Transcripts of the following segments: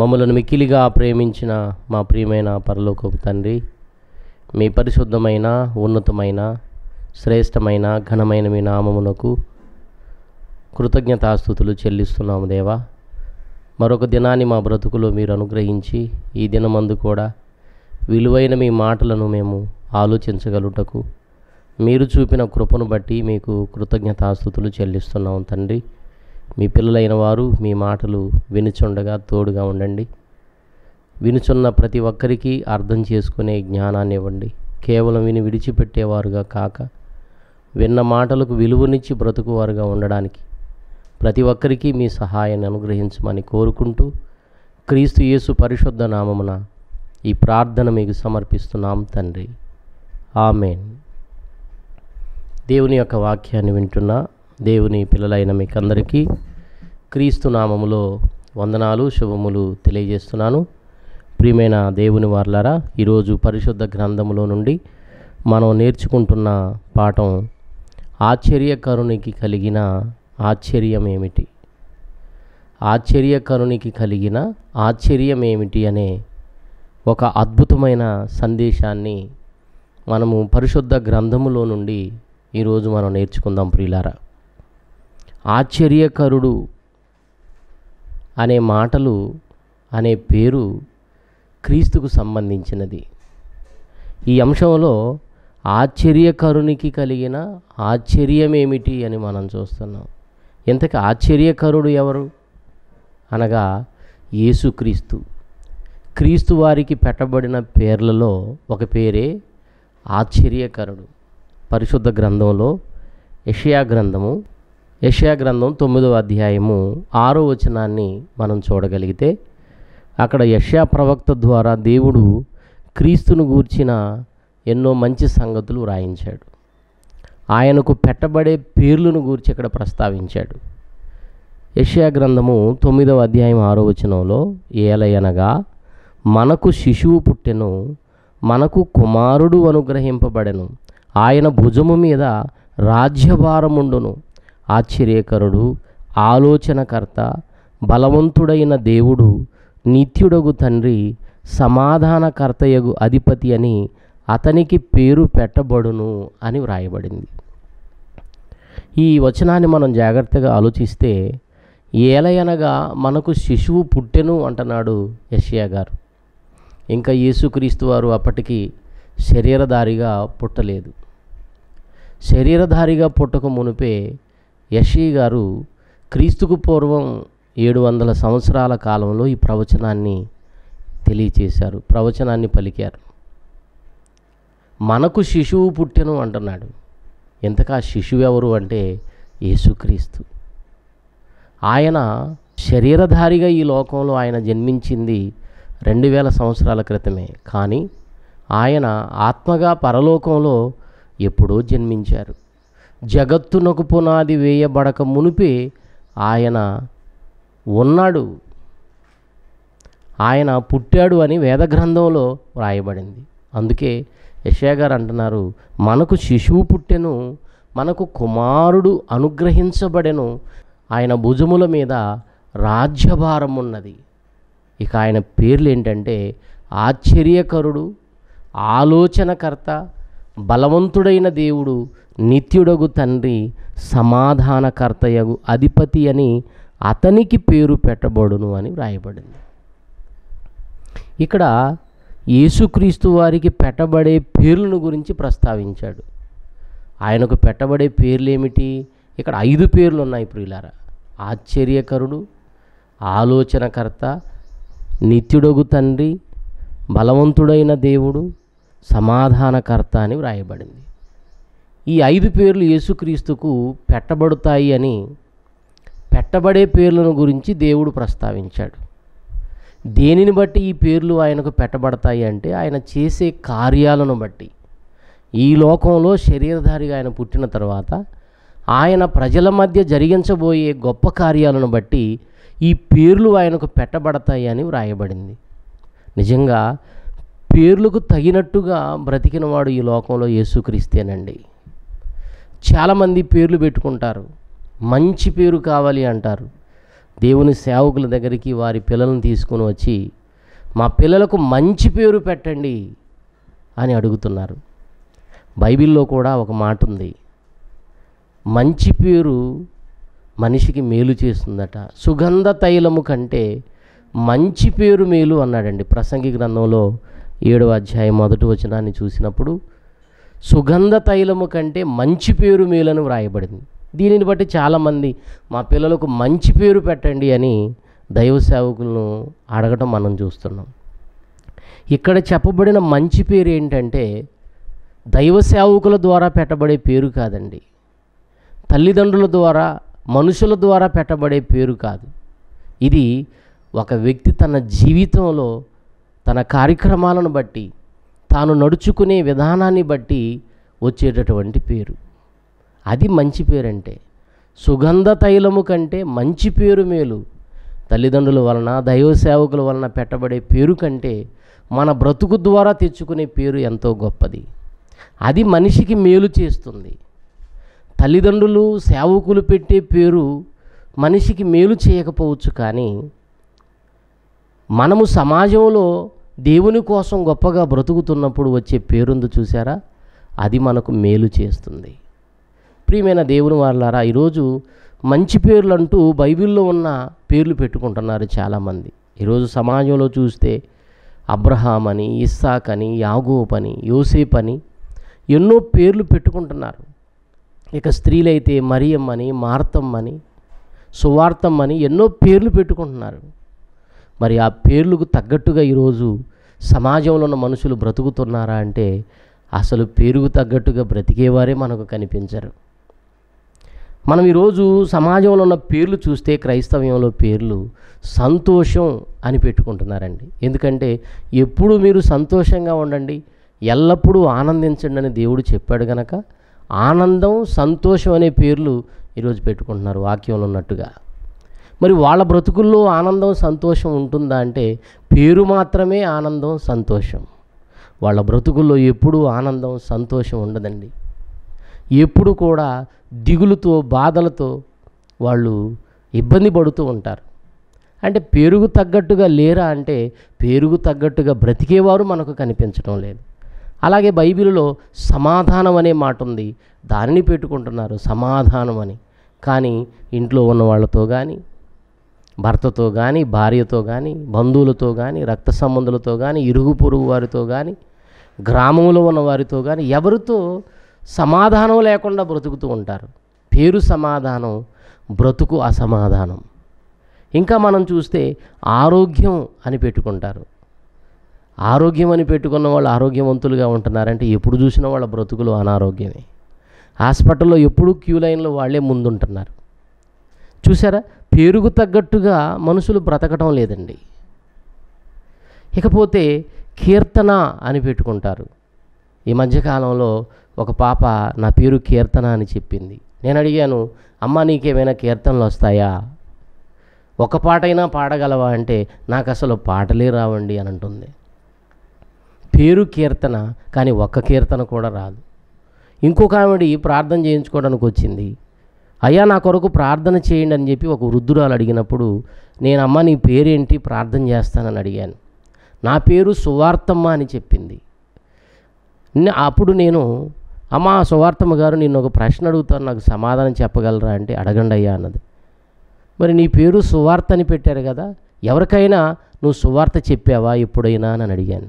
మమ్మలను మిక్కిలిగా ప్రేమించిన మా ప్రియమైన పరలోకపు తండ్రి మీ పరిశుద్ధమైన ఉన్నతమైన శ్రేష్టమైన ఘనమైన మీ నామమునకు కృతజ్ఞతాస్థుతులు చెల్లిస్తున్నాము దేవా మరొక దినాన్ని మా బ్రతుకులో మీరు అనుగ్రహించి ఈ దినమందు కూడా విలువైన మీ మాటలను మేము ఆలోచించగలుటకు మీరు చూపిన కృపను బట్టి మీకు కృతజ్ఞతాస్థుతులు చెల్లిస్తున్నాము తండ్రి మీ పిల్లలైన వారు మీ మాటలు వినుచుండగా తోడుగా ఉండండి వినుచున్న ప్రతి ఒక్కరికి అర్థం చేసుకునే జ్ఞానాన్ని ఇవ్వండి కేవలం విని విడిచిపెట్టేవారుగా కాక విన్న మాటలకు విలువనిచ్చి బ్రతుకువారుగా ఉండడానికి ప్రతి ఒక్కరికి మీ సహాయాన్ని అనుగ్రహించమని కోరుకుంటూ క్రీస్తు యేసు పరిశుద్ధ నామమున ఈ ప్రార్థన మీకు సమర్పిస్తున్నాం తండ్రి ఆమెన్ దేవుని యొక్క వాక్యాన్ని వింటున్న దేవుని పిల్లలైన మీకందరికీ క్రీస్తు నామములో వందనాలు శుభములు తెలియజేస్తున్నాను ప్రియమైన దేవుని వార్లారా ఈరోజు పరిశుద్ధ గ్రంథములో నుండి మనం నేర్చుకుంటున్న పాఠం ఆశ్చర్యకరునికి కలిగిన ఆశ్చర్యం ఏమిటి ఆశ్చర్యకరునికి కలిగిన ఆశ్చర్యం ఏమిటి అనే ఒక అద్భుతమైన సందేశాన్ని మనము పరిశుద్ధ గ్రంథములో నుండి ఈరోజు మనం నేర్చుకుందాం ప్రియులారా ఆశ్చర్యకరుడు అనే మాటలు అనే పేరు క్రీస్తుకు సంబంధించినది ఈ అంశంలో ఆశ్చర్యకరునికి కలిగిన ఆశ్చర్యమేమిటి అని మనం చూస్తున్నాం ఇంతకు ఆశ్చర్యకరుడు ఎవరు అనగా యేసుక్రీస్తు క్రీస్తు వారికి పెట్టబడిన పేర్లలో ఒక పేరే ఆశ్చర్యకరుడు పరిశుద్ధ గ్రంథంలో యషయా గ్రంథము యషయా గ్రంథం తొమ్మిదవ అధ్యాయము ఆరో వచనాన్ని మనం చూడగలిగితే అక్కడ యషయా ప్రవక్త ద్వారా దేవుడు క్రీస్తును గూర్చిన ఎన్నో మంచి సంగతులు వ్రాయించాడు ఆయనకు పెట్టబడే పేర్లను గూర్చి ఇక్కడ ప్రస్తావించాడు యషయా గ్రంథము తొమ్మిదవ అధ్యాయం ఆరో వచనంలో ఏలయనగా మనకు శిశువు పుట్టెను మనకు కుమారుడు అనుగ్రహింపబడెను ఆయన భుజము మీద రాజ్యభారముండును ఆశ్చర్యకరుడు ఆలోచనకర్త బలవంతుడైన దేవుడు నిత్యుడగు తండ్రి సమాధానకర్తయగు అధిపతి అని అతనికి పేరు పెట్టబడును అని వ్రాయబడింది ఈ వచనాన్ని మనం జాగ్రత్తగా ఆలోచిస్తే ఏలయనగా మనకు శిశువు పుట్టెను అంటున్నాడు యషియా గారు ఇంకా యేసుక్రీస్తు వారు అప్పటికి శరీరధారిగా పుట్టలేదు శరీరధారిగా పుట్టక మునిపే యషి గారు క్రీస్తుకు పూర్వం ఏడు వందల సంవత్సరాల కాలంలో ఈ ప్రవచనాన్ని తెలియచేశారు ప్రవచనాన్ని పలికారు మనకు శిశువు పుట్టెను అంటున్నాడు ఇంతకా శిశువు ఎవరు అంటే యేసుక్రీస్తు ఆయన శరీరధారిగా ఈ లోకంలో ఆయన జన్మించింది రెండు వేల సంవత్సరాల క్రితమే కానీ ఆయన ఆత్మగా పరలోకంలో ఎప్పుడో జన్మించారు జగత్తునకు పునాది వేయబడక మునిపే ఆయన ఉన్నాడు ఆయన పుట్టాడు అని వేదగ్రంథంలో వ్రాయబడింది అందుకే యశాగారు అంటున్నారు మనకు శిశువు పుట్టెను మనకు కుమారుడు అనుగ్రహించబడెను ఆయన భుజముల మీద రాజ్యభారం ఉన్నది ఇక ఆయన పేర్లు ఏంటంటే ఆశ్చర్యకరుడు ఆలోచనకర్త బలవంతుడైన దేవుడు నిత్యుడగు తండ్రి సమాధానకర్తయగు అధిపతి అని అతనికి పేరు పెట్టబడును అని వ్రాయబడింది ఇక్కడ యేసుక్రీస్తు వారికి పెట్టబడే పేర్లను గురించి ప్రస్తావించాడు ఆయనకు పెట్టబడే పేర్లు ఏమిటి ఇక్కడ ఐదు పేర్లు ఉన్నాయి ప్రియులారా ఆశ్చర్యకరుడు ఆలోచనకర్త నిత్యుడగు తండ్రి బలవంతుడైన దేవుడు సమాధానకర్త అని వ్రాయబడింది ఈ ఐదు పేర్లు యేసుక్రీస్తుకు పెట్టబడతాయి అని పెట్టబడే పేర్లను గురించి దేవుడు ప్రస్తావించాడు దేనిని బట్టి ఈ పేర్లు ఆయనకు పెట్టబడతాయి అంటే ఆయన చేసే కార్యాలను బట్టి ఈ లోకంలో శరీరధారిగా ఆయన పుట్టిన తర్వాత ఆయన ప్రజల మధ్య జరిగించబోయే గొప్ప కార్యాలను బట్టి ఈ పేర్లు ఆయనకు పెట్టబడతాయి అని వ్రాయబడింది నిజంగా పేర్లకు తగినట్టుగా బ్రతికినవాడు ఈ లోకంలో యేసుక్రీస్తేనండి చాలామంది పేర్లు పెట్టుకుంటారు మంచి పేరు కావాలి అంటారు దేవుని సేవకుల దగ్గరికి వారి పిల్లలను తీసుకొని వచ్చి మా పిల్లలకు మంచి పేరు పెట్టండి అని అడుగుతున్నారు బైబిల్లో కూడా ఒక మాట ఉంది మంచి పేరు మనిషికి మేలు చేస్తుందట సుగంధ తైలము కంటే మంచి పేరు మేలు అన్నాడండి ప్రసంగి గ్రంథంలో ఏడవ అధ్యాయం మొదటి వచనాన్ని చూసినప్పుడు సుగంధ తైలము కంటే మంచి పేరు మేలని వ్రాయబడింది దీనిని బట్టి చాలామంది మా పిల్లలకు మంచి పేరు పెట్టండి అని దైవ సేవకులను అడగటం మనం చూస్తున్నాం ఇక్కడ చెప్పబడిన మంచి పేరు ఏంటంటే దైవ సేవకుల ద్వారా పెట్టబడే పేరు కాదండి తల్లిదండ్రుల ద్వారా మనుషుల ద్వారా పెట్టబడే పేరు కాదు ఇది ఒక వ్యక్తి తన జీవితంలో తన కార్యక్రమాలను బట్టి తాను నడుచుకునే విధానాన్ని బట్టి వచ్చేటటువంటి పేరు అది మంచి పేరంటే సుగంధ తైలము కంటే మంచి పేరు మేలు తల్లిదండ్రుల వలన దైవసేవకుల వలన పెట్టబడే పేరు కంటే మన బ్రతుకు ద్వారా తెచ్చుకునే పేరు ఎంతో గొప్పది అది మనిషికి మేలు చేస్తుంది తల్లిదండ్రులు సేవకులు పెట్టే పేరు మనిషికి మేలు చేయకపోవచ్చు కానీ మనము సమాజంలో దేవుని కోసం గొప్పగా బ్రతుకుతున్నప్పుడు వచ్చే పేరుందు చూసారా అది మనకు మేలు చేస్తుంది ప్రియమైన దేవుని వాళ్ళారా ఈరోజు మంచి పేర్లు అంటూ బైబిల్లో ఉన్న పేర్లు పెట్టుకుంటున్నారు చాలామంది ఈరోజు సమాజంలో చూస్తే అబ్రహాం అని ఇస్సాక్ అని యాగోప్ అని యోసేప్ అని ఎన్నో పేర్లు పెట్టుకుంటున్నారు ఇక స్త్రీలైతే మరియం అని మార్తం అని సువార్తం అని ఎన్నో పేర్లు పెట్టుకుంటున్నారు మరి ఆ పేర్లకు తగ్గట్టుగా ఈరోజు సమాజంలో ఉన్న మనుషులు బ్రతుకుతున్నారా అంటే అసలు పేరుకు తగ్గట్టుగా బ్రతికేవారే మనకు కనిపించరు మనం ఈరోజు సమాజంలో ఉన్న పేర్లు చూస్తే క్రైస్తవ్యంలో పేర్లు సంతోషం అని పెట్టుకుంటున్నారండి ఎందుకంటే ఎప్పుడు మీరు సంతోషంగా ఉండండి ఎల్లప్పుడూ ఆనందించండి అని దేవుడు చెప్పాడు గనక ఆనందం సంతోషం అనే పేర్లు ఈరోజు పెట్టుకుంటున్నారు వాక్యంలో ఉన్నట్టుగా మరి వాళ్ళ బ్రతుకుల్లో ఆనందం సంతోషం ఉంటుందా అంటే పేరు మాత్రమే ఆనందం సంతోషం వాళ్ళ బ్రతుకుల్లో ఎప్పుడూ ఆనందం సంతోషం ఉండదండి ఎప్పుడు కూడా దిగులుతో బాధలతో వాళ్ళు ఇబ్బంది పడుతూ ఉంటారు అంటే పేరుకు తగ్గట్టుగా లేరా అంటే పేరుకు తగ్గట్టుగా బ్రతికేవారు మనకు కనిపించడం లేదు అలాగే బైబిల్లో సమాధానం అనే మాట ఉంది దానిని పెట్టుకుంటున్నారు సమాధానం అని కానీ ఇంట్లో ఉన్న వాళ్ళతో కానీ భర్తతో కానీ భార్యతో కానీ బంధువులతో కానీ రక్త సంబంధులతో కానీ ఇరుగు పొరుగు వారితో కానీ గ్రామంలో ఉన్న వారితో కానీ ఎవరితో సమాధానం లేకుండా బ్రతుకుతూ ఉంటారు పేరు సమాధానం బ్రతుకు అసమాధానం ఇంకా మనం చూస్తే ఆరోగ్యం అని పెట్టుకుంటారు ఆరోగ్యం అని పెట్టుకున్న వాళ్ళు ఆరోగ్యవంతులుగా ఉంటున్నారంటే ఎప్పుడు చూసిన వాళ్ళ బ్రతుకులు అనారోగ్యమే హాస్పిటల్లో ఎప్పుడూ క్యూ లైన్లో వాళ్ళే ముందుంటున్నారు చూసారా పేరుకు తగ్గట్టుగా మనుషులు బ్రతకటం లేదండి ఇకపోతే కీర్తన అని పెట్టుకుంటారు ఈ మధ్యకాలంలో ఒక పాప నా పేరు కీర్తన అని చెప్పింది నేను అడిగాను అమ్మ నీకేమైనా కీర్తనలు వస్తాయా ఒక పాటైనా పాడగలవా అంటే నాకు అసలు పాటలే రావండి అని అంటుంది పేరు కీర్తన కానీ ఒక్క కీర్తన కూడా రాదు ఇంకొక ఆవిడ ప్రార్థన చేయించుకోవడానికి వచ్చింది అయ్యా నా కొరకు ప్రార్థన చేయండి అని చెప్పి ఒక వృద్ధురాలు అడిగినప్పుడు నేను అమ్మ నీ పేరేంటి ప్రార్థన చేస్తానని అడిగాను నా పేరు సువార్తమ్మ అని చెప్పింది అప్పుడు నేను అమ్మ సువార్తమ్మ గారు నేను ఒక ప్రశ్న అడుగుతాను నాకు సమాధానం చెప్పగలరా అంటే అడగండి అయ్యా అన్నది మరి నీ పేరు సువార్త అని పెట్టారు కదా ఎవరికైనా నువ్వు సువార్త చెప్పావా ఎప్పుడైనా అని అడిగాను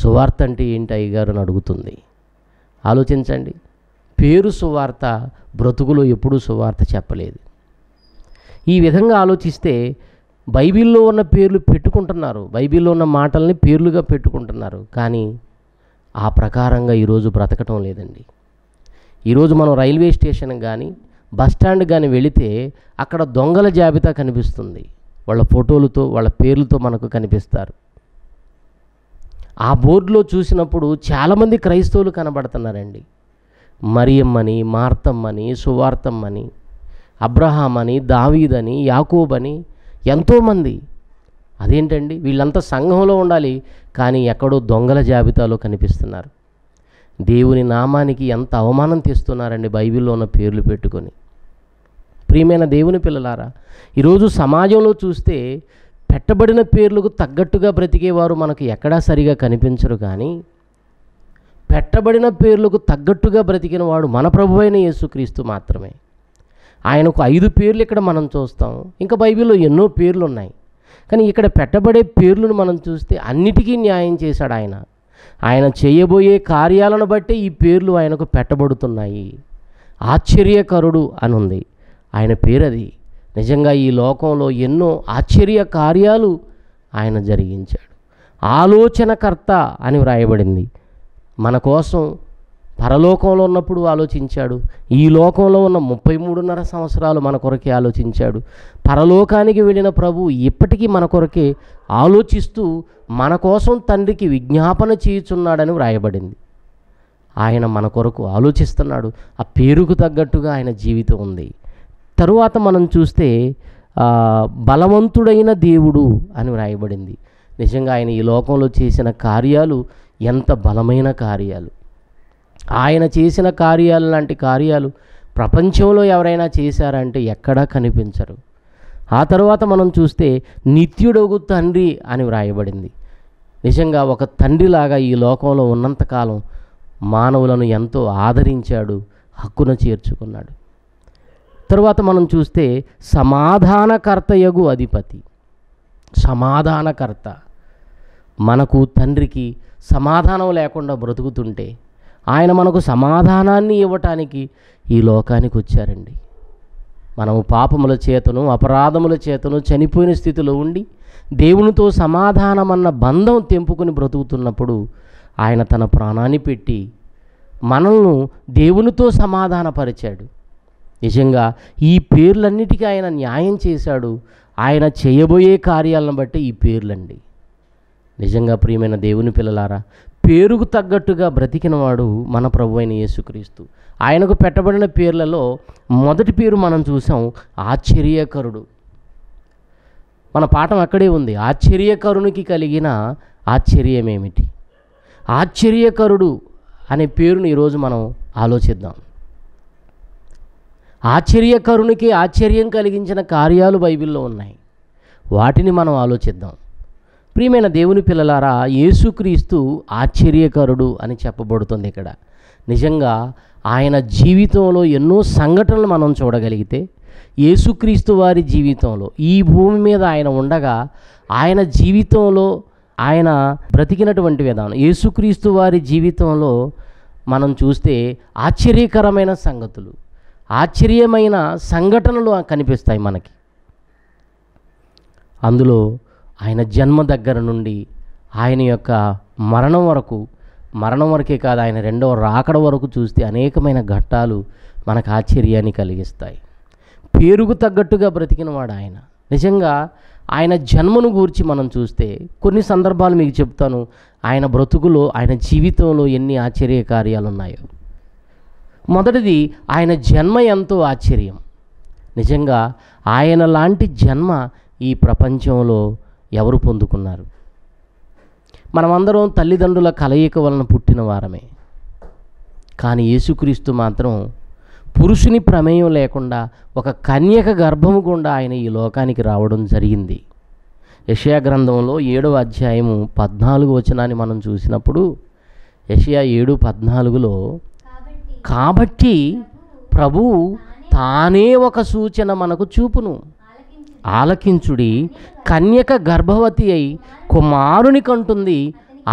సువార్త అంటే ఏంటి అయ్యగారు అని అడుగుతుంది ఆలోచించండి పేరు సువార్త బ్రతుకులో ఎప్పుడూ సువార్త చెప్పలేదు ఈ విధంగా ఆలోచిస్తే బైబిల్లో ఉన్న పేర్లు పెట్టుకుంటున్నారు బైబిల్లో ఉన్న మాటల్ని పేర్లుగా పెట్టుకుంటున్నారు కానీ ఆ ప్రకారంగా ఈరోజు బ్రతకటం లేదండి ఈరోజు మనం రైల్వే స్టేషన్ కానీ బస్ స్టాండ్ కానీ వెళితే అక్కడ దొంగల జాబితా కనిపిస్తుంది వాళ్ళ ఫోటోలతో వాళ్ళ పేర్లతో మనకు కనిపిస్తారు ఆ బోర్డులో చూసినప్పుడు చాలామంది క్రైస్తవులు కనబడుతున్నారండి మరియమ్మని మార్తమ్మని సువార్తమ్మని అబ్రహాం అని దావీదని యాకూబని ఎంతోమంది అదేంటండి వీళ్ళంతా సంఘంలో ఉండాలి కానీ ఎక్కడో దొంగల జాబితాలో కనిపిస్తున్నారు దేవుని నామానికి ఎంత అవమానం తీస్తున్నారండి బైబిల్లో ఉన్న పేర్లు పెట్టుకొని ప్రియమైన దేవుని పిల్లలారా ఈరోజు సమాజంలో చూస్తే పెట్టబడిన పేర్లకు తగ్గట్టుగా బ్రతికేవారు మనకు ఎక్కడా సరిగా కనిపించరు కానీ పెట్టబడిన పేర్లకు తగ్గట్టుగా బ్రతికిన వాడు మన ప్రభు అయిన యేసుక్రీస్తు మాత్రమే ఆయనకు ఐదు పేర్లు ఇక్కడ మనం చూస్తాం ఇంకా బైబిల్లో ఎన్నో పేర్లు ఉన్నాయి కానీ ఇక్కడ పెట్టబడే పేర్లను మనం చూస్తే అన్నిటికీ న్యాయం చేశాడు ఆయన ఆయన చేయబోయే కార్యాలను బట్టి ఈ పేర్లు ఆయనకు పెట్టబడుతున్నాయి ఆశ్చర్యకరుడు అనుంది ఆయన పేరది నిజంగా ఈ లోకంలో ఎన్నో ఆశ్చర్య కార్యాలు ఆయన జరిగించాడు ఆలోచనకర్త అని వ్రాయబడింది మన కోసం పరలోకంలో ఉన్నప్పుడు ఆలోచించాడు ఈ లోకంలో ఉన్న ముప్పై మూడున్నర సంవత్సరాలు మన కొరకే ఆలోచించాడు పరలోకానికి వెళ్ళిన ప్రభు ఇప్పటికీ మన కొరకే ఆలోచిస్తూ మన కోసం తండ్రికి విజ్ఞాపన చేయుచున్నాడని వ్రాయబడింది ఆయన మన కొరకు ఆలోచిస్తున్నాడు ఆ పేరుకు తగ్గట్టుగా ఆయన జీవితం ఉంది తరువాత మనం చూస్తే బలవంతుడైన దేవుడు అని వ్రాయబడింది నిజంగా ఆయన ఈ లోకంలో చేసిన కార్యాలు ఎంత బలమైన కార్యాలు ఆయన చేసిన కార్యాలు లాంటి కార్యాలు ప్రపంచంలో ఎవరైనా చేశారంటే ఎక్కడా కనిపించరు ఆ తర్వాత మనం చూస్తే నిత్యుడొగు తండ్రి అని వ్రాయబడింది నిజంగా ఒక తండ్రిలాగా ఈ లోకంలో ఉన్నంతకాలం మానవులను ఎంతో ఆదరించాడు హక్కున చేర్చుకున్నాడు తరువాత మనం చూస్తే సమాధానకర్తయగు అధిపతి సమాధానకర్త మనకు తండ్రికి సమాధానం లేకుండా బ్రతుకుతుంటే ఆయన మనకు సమాధానాన్ని ఇవ్వటానికి ఈ లోకానికి వచ్చారండి మనము పాపముల చేతను అపరాధముల చేతను చనిపోయిన స్థితిలో ఉండి దేవునితో సమాధానమన్న బంధం తెంపుకుని బ్రతుకుతున్నప్పుడు ఆయన తన ప్రాణాన్ని పెట్టి మనల్ని దేవునితో సమాధానపరిచాడు నిజంగా ఈ పేర్లన్నిటికీ ఆయన న్యాయం చేశాడు ఆయన చేయబోయే కార్యాలను బట్టి ఈ పేర్లండి నిజంగా ప్రియమైన దేవుని పిల్లలారా పేరుకు తగ్గట్టుగా బ్రతికినవాడు మన ప్రభు అయిన యేసుక్రీస్తు ఆయనకు పెట్టబడిన పేర్లలో మొదటి పేరు మనం చూసాం ఆశ్చర్యకరుడు మన పాఠం అక్కడే ఉంది ఆశ్చర్యకరునికి కలిగిన ఆశ్చర్యమేమిటి ఆశ్చర్యకరుడు అనే పేరుని ఈరోజు మనం ఆలోచిద్దాం ఆశ్చర్యకరునికి ఆశ్చర్యం కలిగించిన కార్యాలు బైబిల్లో ఉన్నాయి వాటిని మనం ఆలోచిద్దాం ప్రియమైన దేవుని పిల్లలారా యేసుక్రీస్తు ఆశ్చర్యకరుడు అని చెప్పబడుతుంది ఇక్కడ నిజంగా ఆయన జీవితంలో ఎన్నో సంఘటనలు మనం చూడగలిగితే యేసుక్రీస్తు వారి జీవితంలో ఈ భూమి మీద ఆయన ఉండగా ఆయన జీవితంలో ఆయన బ్రతికినటువంటి విధానం యేసుక్రీస్తు వారి జీవితంలో మనం చూస్తే ఆశ్చర్యకరమైన సంగతులు ఆశ్చర్యమైన సంఘటనలు కనిపిస్తాయి మనకి అందులో ఆయన జన్మ దగ్గర నుండి ఆయన యొక్క మరణం వరకు మరణం వరకే కాదు ఆయన రెండవ రాకడ వరకు చూస్తే అనేకమైన ఘట్టాలు మనకు ఆశ్చర్యాన్ని కలిగిస్తాయి పేరుకు తగ్గట్టుగా బ్రతికినవాడు ఆయన నిజంగా ఆయన జన్మను గూర్చి మనం చూస్తే కొన్ని సందర్భాలు మీకు చెప్తాను ఆయన బ్రతుకులో ఆయన జీవితంలో ఎన్ని ఆశ్చర్య కార్యాలు ఉన్నాయో మొదటిది ఆయన జన్మ ఎంతో ఆశ్చర్యం నిజంగా ఆయన లాంటి జన్మ ఈ ప్రపంచంలో ఎవరు పొందుకున్నారు మనమందరం తల్లిదండ్రుల కలయిక వలన పుట్టిన వారమే కానీ యేసుక్రీస్తు మాత్రం పురుషుని ప్రమేయం లేకుండా ఒక కన్యక గర్భము గుండా ఆయన ఈ లోకానికి రావడం జరిగింది యషయా గ్రంథంలో ఏడవ అధ్యాయము పద్నాలుగు వచనాన్ని మనం చూసినప్పుడు యషయా ఏడు పద్నాలుగులో కాబట్టి ప్రభువు తానే ఒక సూచన మనకు చూపును ఆలకించుడి కన్యక గర్భవతి అయి కుమారుని కంటుంది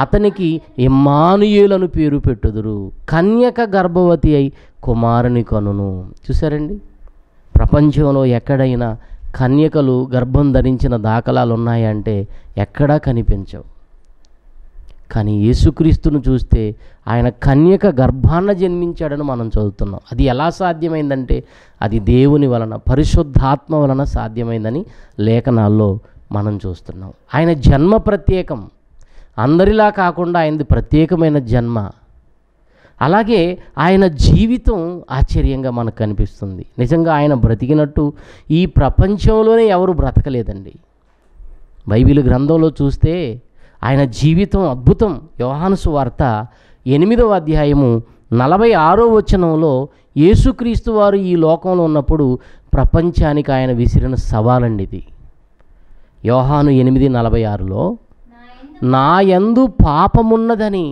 అతనికి ఇమ్మానుయేలను పేరు పెట్టుదురు కన్యక గర్భవతి అయి కుమారుని కనును చూసారండి ప్రపంచంలో ఎక్కడైనా కన్యకలు గర్భం ధరించిన దాఖలాలు ఉన్నాయంటే ఎక్కడా కనిపించవు కానీ యేసుక్రీస్తును చూస్తే ఆయన కన్యక గర్భాన జన్మించాడని మనం చదువుతున్నాం అది ఎలా సాధ్యమైందంటే అది దేవుని వలన పరిశుద్ధాత్మ వలన సాధ్యమైందని లేఖనాల్లో మనం చూస్తున్నాం ఆయన జన్మ ప్రత్యేకం అందరిలా కాకుండా ఆయనది ప్రత్యేకమైన జన్మ అలాగే ఆయన జీవితం ఆశ్చర్యంగా మనకు కనిపిస్తుంది నిజంగా ఆయన బ్రతికినట్టు ఈ ప్రపంచంలోనే ఎవరు బ్రతకలేదండి బైబిల్ గ్రంథంలో చూస్తే ఆయన జీవితం అద్భుతం యోహానుసు వార్త ఎనిమిదవ అధ్యాయము నలభై ఆరో వచనంలో యేసుక్రీస్తు వారు ఈ లోకంలో ఉన్నప్పుడు ప్రపంచానికి ఆయన విసిరిన సవాలండి ఇది యోహాను ఎనిమిది నలభై ఆరులో నా యందు పాపమున్నదని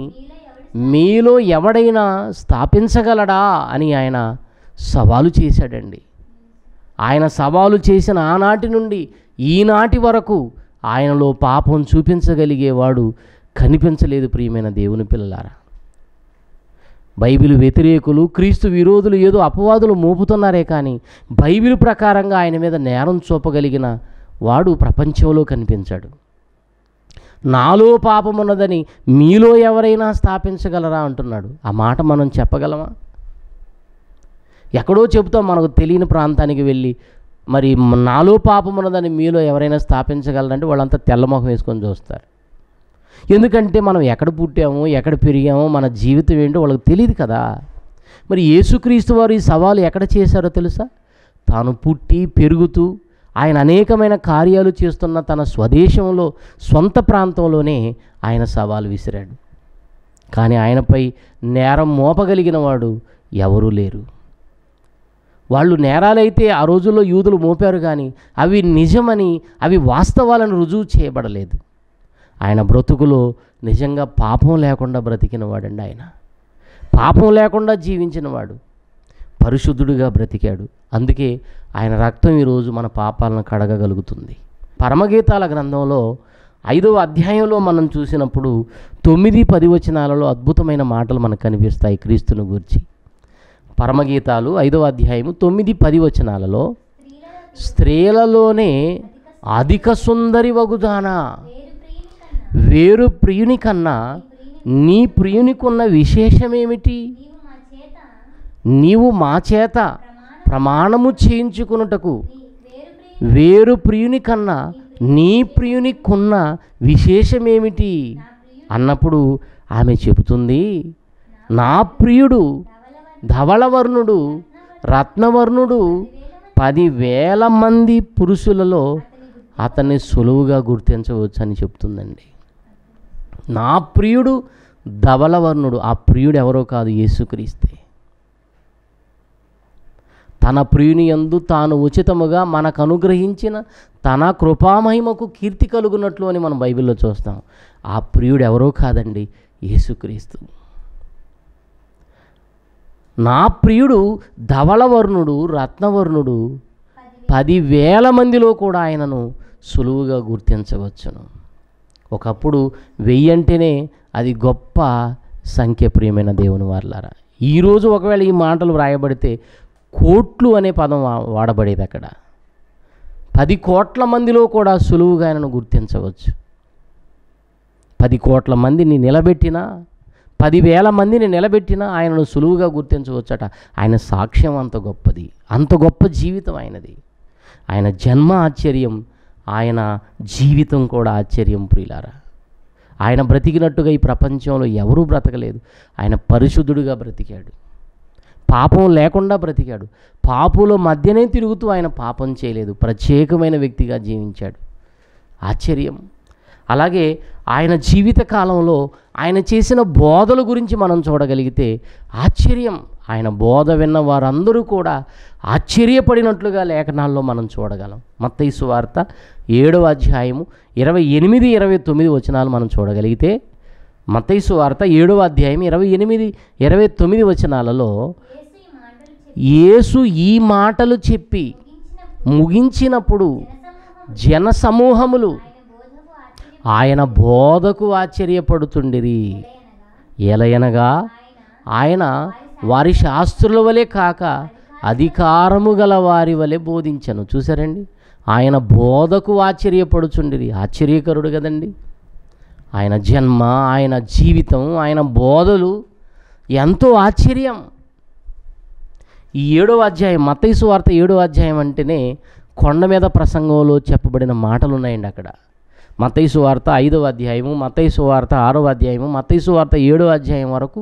మీలో ఎవడైనా స్థాపించగలడా అని ఆయన సవాలు చేశాడండి ఆయన సవాలు చేసిన ఆనాటి నుండి ఈనాటి వరకు ఆయనలో పాపం చూపించగలిగేవాడు కనిపించలేదు ప్రియమైన దేవుని పిల్లలారా బైబిల్ వ్యతిరేకులు క్రీస్తు విరోధులు ఏదో అపవాదులు మోపుతున్నారే కానీ బైబిల్ ప్రకారంగా ఆయన మీద నేరం చూపగలిగిన వాడు ప్రపంచంలో కనిపించాడు నాలో పాపం ఉన్నదని మీలో ఎవరైనా స్థాపించగలరా అంటున్నాడు ఆ మాట మనం చెప్పగలమా ఎక్కడో చెబుతాం మనకు తెలియని ప్రాంతానికి వెళ్ళి మరి నాలో పాపం ఉన్నదని మీలో ఎవరైనా స్థాపించగలరంటే వాళ్ళంతా తెల్లమొహం వేసుకొని చూస్తారు ఎందుకంటే మనం ఎక్కడ పుట్టామో ఎక్కడ పెరిగామో మన జీవితం ఏంటో వాళ్ళకి తెలియదు కదా మరి యేసుక్రీస్తు వారు ఈ సవాలు ఎక్కడ చేశారో తెలుసా తాను పుట్టి పెరుగుతూ ఆయన అనేకమైన కార్యాలు చేస్తున్న తన స్వదేశంలో సొంత ప్రాంతంలోనే ఆయన సవాలు విసిరాడు కానీ ఆయనపై నేరం మోపగలిగిన వాడు ఎవరూ లేరు వాళ్ళు నేరాలైతే ఆ రోజుల్లో యూదులు మోపారు కానీ అవి నిజమని అవి వాస్తవాలను రుజువు చేయబడలేదు ఆయన బ్రతుకులో నిజంగా పాపం లేకుండా బ్రతికినవాడండి ఆయన పాపం లేకుండా జీవించినవాడు పరిశుద్ధుడిగా బ్రతికాడు అందుకే ఆయన రక్తం ఈరోజు మన పాపాలను కడగగలుగుతుంది పరమగీతాల గ్రంథంలో ఐదవ అధ్యాయంలో మనం చూసినప్పుడు తొమ్మిది పది వచనాలలో అద్భుతమైన మాటలు మనకు కనిపిస్తాయి క్రీస్తుని గురించి పరమగీతాలు ఐదవ అధ్యాయము తొమ్మిది పది వచనాలలో స్త్రీలలోనే అధిక సుందరి వగుదానా వేరు ప్రియుని కన్నా నీ ప్రియునికున్న విశేషమేమిటి నీవు మా చేత ప్రమాణము చేయించుకున్నటకు వేరు ప్రియుని కన్నా నీ ప్రియునికున్న విశేషమేమిటి అన్నప్పుడు ఆమె చెబుతుంది నా ప్రియుడు ధవళవర్ణుడు రత్నవర్ణుడు పదివేల మంది పురుషులలో అతన్ని సులువుగా గుర్తించవచ్చు అని చెప్తుందండి నా ప్రియుడు ధవలవర్ణుడు ఆ ప్రియుడు ఎవరో కాదు యేసుక్రీస్తే తన ప్రియుని ఎందు తాను ఉచితముగా మనకు అనుగ్రహించిన తన కృపామహిమకు కీర్తి కలుగునట్లు అని మనం బైబిల్లో చూస్తాం ఆ ప్రియుడు ఎవరో కాదండి యేసుక్రీస్తు నా ప్రియుడు ధవళవర్ణుడు రత్నవర్ణుడు పదివేల మందిలో కూడా ఆయనను సులువుగా గుర్తించవచ్చును ఒకప్పుడు వెయ్యి అంటేనే అది గొప్ప సంఖ్య ప్రియమైన దేవుని వారులారా ఈరోజు ఒకవేళ ఈ మాటలు వ్రాయబడితే కోట్లు అనే పదం వాడబడేది అక్కడ పది కోట్ల మందిలో కూడా సులువుగా ఆయనను గుర్తించవచ్చు పది కోట్ల మందిని నిలబెట్టినా పదివేల మందిని నిలబెట్టినా ఆయనను సులువుగా గుర్తించవచ్చట ఆయన సాక్ష్యం అంత గొప్పది అంత గొప్ప జీవితం ఆయనది ఆయన జన్మ ఆశ్చర్యం ఆయన జీవితం కూడా ఆశ్చర్యం ప్రియులారా ఆయన బ్రతికినట్టుగా ఈ ప్రపంచంలో ఎవరూ బ్రతకలేదు ఆయన పరిశుద్ధుడిగా బ్రతికాడు పాపం లేకుండా బ్రతికాడు పాపుల మధ్యనే తిరుగుతూ ఆయన పాపం చేయలేదు ప్రత్యేకమైన వ్యక్తిగా జీవించాడు ఆశ్చర్యం అలాగే ఆయన జీవిత కాలంలో ఆయన చేసిన బోధల గురించి మనం చూడగలిగితే ఆశ్చర్యం ఆయన బోధ విన్న వారందరూ కూడా ఆశ్చర్యపడినట్లుగా లేఖనాల్లో మనం చూడగలం మత్తైసు వార్త ఏడవ అధ్యాయము ఇరవై ఎనిమిది ఇరవై తొమ్మిది వచనాలు మనం చూడగలిగితే మతైసు వార్త ఏడవ అధ్యాయం ఇరవై ఎనిమిది ఇరవై తొమ్మిది వచనాలలో యేసు ఈ మాటలు చెప్పి ముగించినప్పుడు జనసమూహములు ఆయన బోధకు ఆశ్చర్యపడుతుండిరి ఎలయనగా ఆయన వారి శాస్త్రుల వలె కాక అధికారము గల వారి వలె బోధించను చూసారండి ఆయన బోధకు ఆశ్చర్యపడుచుండిరి ఆశ్చర్యకరుడు కదండి ఆయన జన్మ ఆయన జీవితం ఆయన బోధలు ఎంతో ఆశ్చర్యం ఈ ఏడో అధ్యాయం మతైసు వార్త ఏడో అధ్యాయం అంటేనే కొండ మీద ప్రసంగంలో చెప్పబడిన మాటలు ఉన్నాయండి అక్కడ మతైసు వార్త ఐదవ అధ్యాయము మతైసు వార్త ఆరవ అధ్యాయము మతైసు వార్త ఏడవ అధ్యాయం వరకు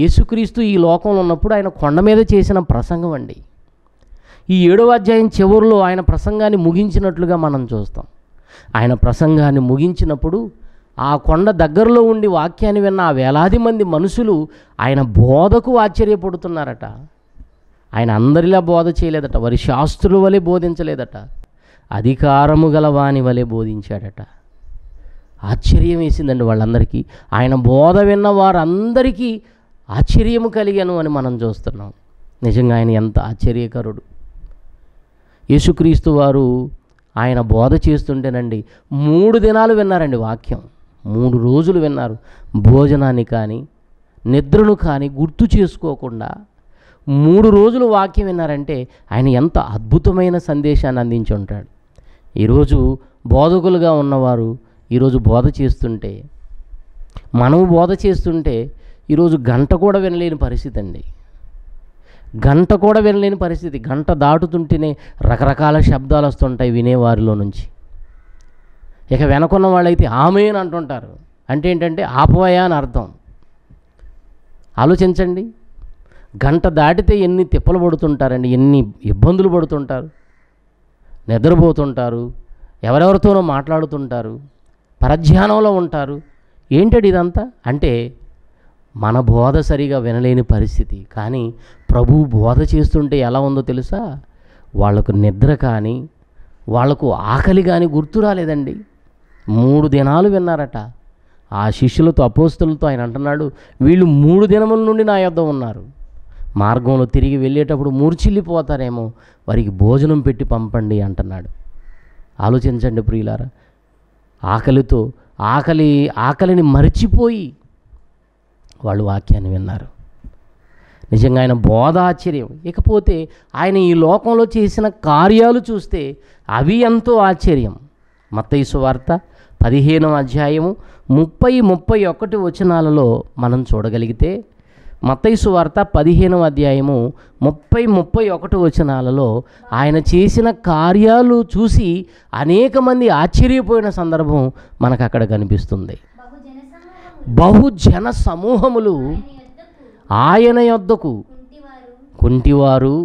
యేసుక్రీస్తు ఈ లోకంలో ఉన్నప్పుడు ఆయన కొండ మీద చేసిన ప్రసంగం అండి ఈ ఏడవ అధ్యాయం చివరిలో ఆయన ప్రసంగాన్ని ముగించినట్లుగా మనం చూస్తాం ఆయన ప్రసంగాన్ని ముగించినప్పుడు ఆ కొండ దగ్గరలో ఉండి వాక్యాన్ని విన్న ఆ వేలాది మంది మనుషులు ఆయన బోధకు ఆశ్చర్యపడుతున్నారట ఆయన అందరిలా బోధ చేయలేదట వారి శాస్త్రుల వలె బోధించలేదట అధికారము గల వలె బోధించాడట ఆశ్చర్యం వేసిందండి వాళ్ళందరికీ ఆయన బోధ విన్న వారందరికీ ఆశ్చర్యము కలిగాను అని మనం చూస్తున్నాం నిజంగా ఆయన ఎంత ఆశ్చర్యకరుడు యేసుక్రీస్తు వారు ఆయన బోధ చేస్తుంటేనండి మూడు దినాలు విన్నారండి వాక్యం మూడు రోజులు విన్నారు భోజనాన్ని కానీ నిద్రను కానీ గుర్తు చేసుకోకుండా మూడు రోజులు వాక్యం విన్నారంటే ఆయన ఎంత అద్భుతమైన సందేశాన్ని అందించి ఉంటాడు ఈరోజు బోధకులుగా ఉన్నవారు ఈరోజు బోధ చేస్తుంటే మనము బోధ చేస్తుంటే ఈరోజు గంట కూడా వినలేని పరిస్థితి అండి గంట కూడా వినలేని పరిస్థితి గంట దాటుతుంటేనే రకరకాల శబ్దాలు వస్తుంటాయి వినేవారిలో నుంచి ఇక వెనకున్న వాళ్ళైతే ఆమె అని అంటుంటారు అంటే ఏంటంటే ఆపవయా అని అర్థం ఆలోచించండి గంట దాటితే ఎన్ని తిప్పలు పడుతుంటారండి ఎన్ని ఇబ్బందులు పడుతుంటారు నిద్రపోతుంటారు ఎవరెవరితోనో మాట్లాడుతుంటారు పరధ్యానంలో ఉంటారు ఏంటడి ఇదంతా అంటే మన బోధ సరిగా వినలేని పరిస్థితి కానీ ప్రభు బోధ చేస్తుంటే ఎలా ఉందో తెలుసా వాళ్ళకు నిద్ర కానీ వాళ్లకు ఆకలి కానీ గుర్తు రాలేదండి మూడు దినాలు విన్నారట ఆ శిష్యులతో అపోస్తులతో ఆయన అంటున్నాడు వీళ్ళు మూడు దినముల నుండి నా యొద్ద ఉన్నారు మార్గంలో తిరిగి వెళ్ళేటప్పుడు మూర్చిల్లిపోతారేమో వారికి భోజనం పెట్టి పంపండి అంటున్నాడు ఆలోచించండి ప్రియులారా ఆకలితో ఆకలి ఆకలిని మరిచిపోయి వాళ్ళు వాక్యాన్ని విన్నారు నిజంగా ఆయన బోధ ఆశ్చర్యం ఇకపోతే ఆయన ఈ లోకంలో చేసిన కార్యాలు చూస్తే అవి ఎంతో ఆశ్చర్యం మత్తయ్యసు వార్త పదిహేనవ అధ్యాయము ముప్పై ముప్పై ఒకటి వచనాలలో మనం చూడగలిగితే మతైసు వార్త పదిహేనవ అధ్యాయము ముప్పై ముప్పై ఒకటి వచనాలలో ఆయన చేసిన కార్యాలు చూసి అనేక మంది ఆశ్చర్యపోయిన సందర్భం మనకు అక్కడ కనిపిస్తుంది బహుజన సమూహములు ఆయన యొద్దకు కుంటివారు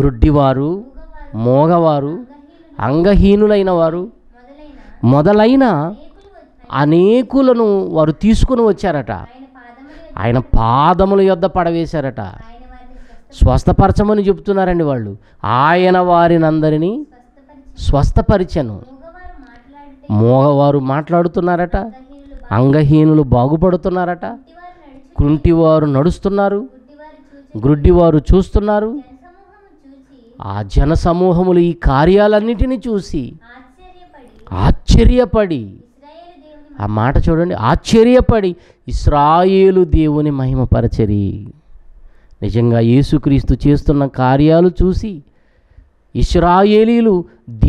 గ్రుడ్డివారు మోగవారు అంగహీనులైన వారు మొదలైన అనేకులను వారు తీసుకుని వచ్చారట ఆయన పాదములు యొద్ పడవేశారట స్వస్థపరచమని చెప్తున్నారండి వాళ్ళు ఆయన అందరినీ స్వస్థపరిచను మోగవారు మాట్లాడుతున్నారట అంగహీనులు బాగుపడుతున్నారట కుంటివారు నడుస్తున్నారు గ్రుడ్డివారు చూస్తున్నారు ఆ జన సమూహములు ఈ కార్యాలన్నిటినీ చూసి ఆశ్చర్యపడి ఆ మాట చూడండి ఆశ్చర్యపడి ఇస్రాయేలు దేవుని మహిమపరచరి నిజంగా యేసుక్రీస్తు చేస్తున్న కార్యాలు చూసి ఇస్రాయేలీలు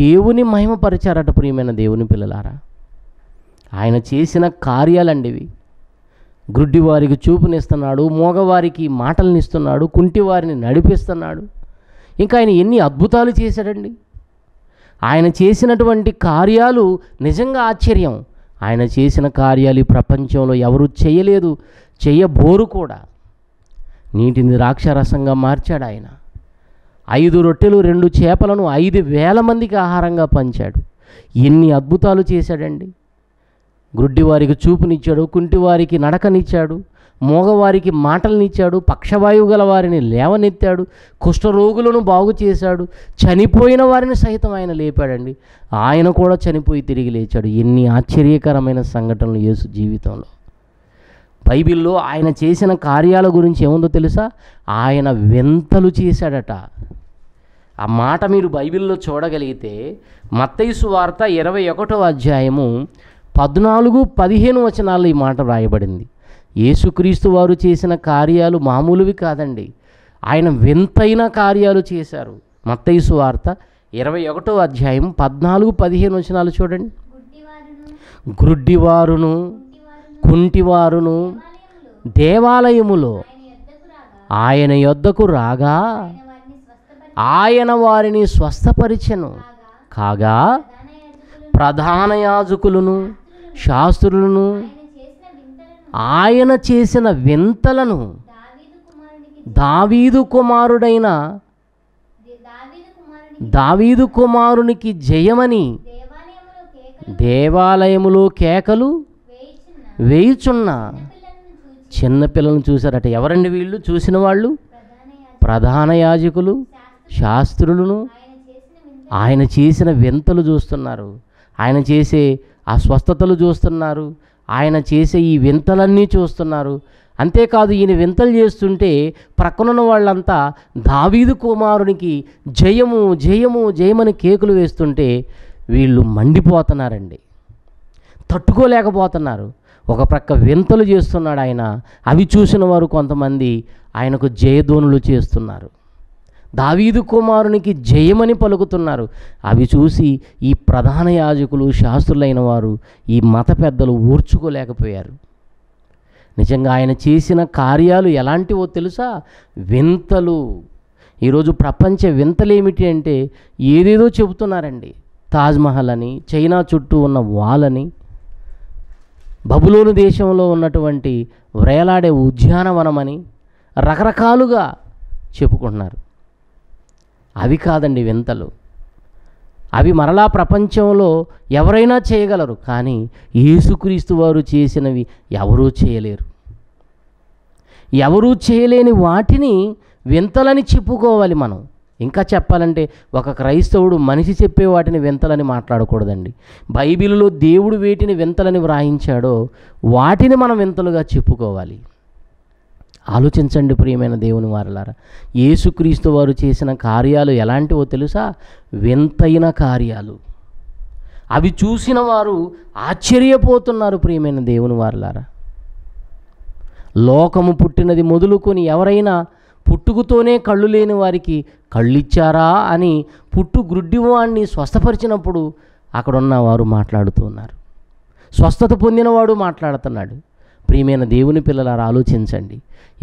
దేవుని మహిమపరిచారట ప్రియమైన దేవుని పిల్లలారా ఆయన చేసిన కార్యాలండివి గ్రుడ్డివారికి చూపునిస్తున్నాడు మోగవారికి మాటలనిస్తున్నాడు కుంటివారిని నడిపిస్తున్నాడు ఇంకా ఆయన ఎన్ని అద్భుతాలు చేశాడండి ఆయన చేసినటువంటి కార్యాలు నిజంగా ఆశ్చర్యం ఆయన చేసిన కార్యాలు ఈ ప్రపంచంలో ఎవరు చేయలేదు చేయబోరు కూడా నీటిని ద్రాక్షరసంగా మార్చాడు ఆయన ఐదు రొట్టెలు రెండు చేపలను ఐదు వేల మందికి ఆహారంగా పంచాడు ఎన్ని అద్భుతాలు చేశాడండి గుడ్డివారికి చూపునిచ్చాడు కుంటివారికి నడకనిచ్చాడు మోగవారికి మాటలనిచ్చాడు పక్షవాయువు గల వారిని లేవనెత్తాడు కుష్ఠరోగులను బాగు చేశాడు చనిపోయిన వారిని సహితం ఆయన లేపాడండి ఆయన కూడా చనిపోయి తిరిగి లేచాడు ఎన్ని ఆశ్చర్యకరమైన సంఘటనలు యేసు జీవితంలో బైబిల్లో ఆయన చేసిన కార్యాల గురించి ఏముందో తెలుసా ఆయన వింతలు చేశాడట ఆ మాట మీరు బైబిల్లో చూడగలిగితే మత్తైసు వార్త ఇరవై ఒకటో అధ్యాయము పద్నాలుగు పదిహేను వచనాల్లో ఈ మాట రాయబడింది యేసుక్రీస్తు వారు చేసిన కార్యాలు మామూలువి కాదండి ఆయన వింతైన కార్యాలు చేశారు మత్తయ్యసు వార్త ఇరవై ఒకటో అధ్యాయం పద్నాలుగు పదిహేను వచనాలు చూడండి గ్రుడ్డివారును కుంటివారును దేవాలయములో ఆయన యొద్దకు రాగా ఆయన వారిని స్వస్థపరిచెను కాగా ప్రధాన యాజకులను శాస్త్రులను ఆయన చేసిన వింతలను దావీదు కుమారుడైన దావీదు కుమారునికి జయమని దేవాలయములో కేకలు వేయుచున్న చిన్నపిల్లలను చూశారట ఎవరండి వీళ్ళు చూసిన వాళ్ళు ప్రధాన యాజకులు శాస్త్రులను ఆయన చేసిన వింతలు చూస్తున్నారు ఆయన చేసే అస్వస్థతలు చూస్తున్నారు ఆయన చేసే ఈ వింతలన్నీ చూస్తున్నారు అంతేకాదు ఈయన వింతలు చేస్తుంటే ప్రక్కనున్న వాళ్ళంతా దావీదు కుమారునికి జయము జయము జయమని కేకులు వేస్తుంటే వీళ్ళు మండిపోతున్నారండి తట్టుకోలేకపోతున్నారు ఒక ప్రక్క వింతలు చేస్తున్నాడు ఆయన అవి చూసిన వారు కొంతమంది ఆయనకు జయధోనులు చేస్తున్నారు దావీదు కుమారునికి జయమని పలుకుతున్నారు అవి చూసి ఈ ప్రధాన యాజకులు శాస్త్రులైన వారు ఈ మత పెద్దలు ఊర్చుకోలేకపోయారు నిజంగా ఆయన చేసిన కార్యాలు ఎలాంటివో తెలుసా వింతలు ఈరోజు ప్రపంచ వింతలు ఏమిటి అంటే ఏదేదో చెబుతున్నారండి తాజ్మహల్ అని చైనా చుట్టూ ఉన్న వాలని బబులోను దేశంలో ఉన్నటువంటి వ్రేలాడే ఉద్యానవనమని రకరకాలుగా చెప్పుకుంటున్నారు అవి కాదండి వింతలు అవి మరలా ప్రపంచంలో ఎవరైనా చేయగలరు కానీ యేసుక్రీస్తు వారు చేసినవి ఎవరూ చేయలేరు ఎవరూ చేయలేని వాటిని వింతలని చెప్పుకోవాలి మనం ఇంకా చెప్పాలంటే ఒక క్రైస్తవుడు మనిషి చెప్పే వాటిని వింతలని మాట్లాడకూడదండి బైబిల్లో దేవుడు వేటిని వింతలని వ్రాయించాడో వాటిని మనం వింతలుగా చెప్పుకోవాలి ఆలోచించండి ప్రియమైన దేవుని వారలారా యేసుక్రీస్తు వారు చేసిన కార్యాలు ఎలాంటివో తెలుసా వింతైన కార్యాలు అవి చూసిన వారు ఆశ్చర్యపోతున్నారు ప్రియమైన దేవుని వారలారా లోకము పుట్టినది మొదలుకొని ఎవరైనా పుట్టుకుతోనే కళ్ళు లేని వారికి కళ్ళిచ్చారా అని పుట్టు గ్రుడ్డివాణ్ణి స్వస్థపరిచినప్పుడు అక్కడున్న వారు మాట్లాడుతున్నారు స్వస్థత పొందినవాడు మాట్లాడుతున్నాడు ప్రియమైన దేవుని పిల్లలారు ఆలోచించండి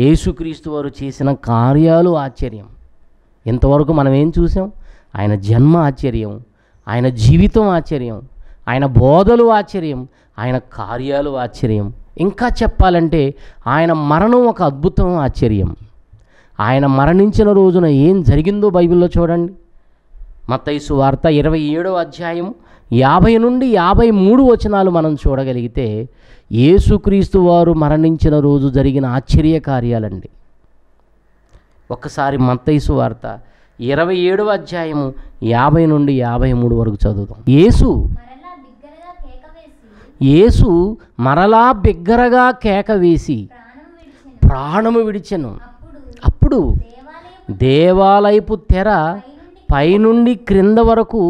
యేసుక్రీస్తు వారు చేసిన కార్యాలు ఆశ్చర్యం ఇంతవరకు మనం ఏం చూసాం ఆయన జన్మ ఆశ్చర్యం ఆయన జీవితం ఆశ్చర్యం ఆయన బోధలు ఆశ్చర్యం ఆయన కార్యాలు ఆశ్చర్యం ఇంకా చెప్పాలంటే ఆయన మరణం ఒక అద్భుతం ఆశ్చర్యం ఆయన మరణించిన రోజున ఏం జరిగిందో బైబిల్లో చూడండి మత్తైసు వార్త ఇరవై ఏడవ అధ్యాయం యాభై నుండి యాభై మూడు వచనాలు మనం చూడగలిగితే యేసుక్రీస్తు వారు మరణించిన రోజు జరిగిన ఆశ్చర్య కార్యాలండి ఒకసారి మత్తైసు వార్త ఇరవై ఏడవ అధ్యాయము యాభై నుండి యాభై మూడు వరకు చదువుతాం యేసు యేసు మరలా బిగ్గరగా కేక వేసి ప్రాణము విడిచెను అప్పుడు దేవాలయపు తెర పైనుండి క్రింద వరకు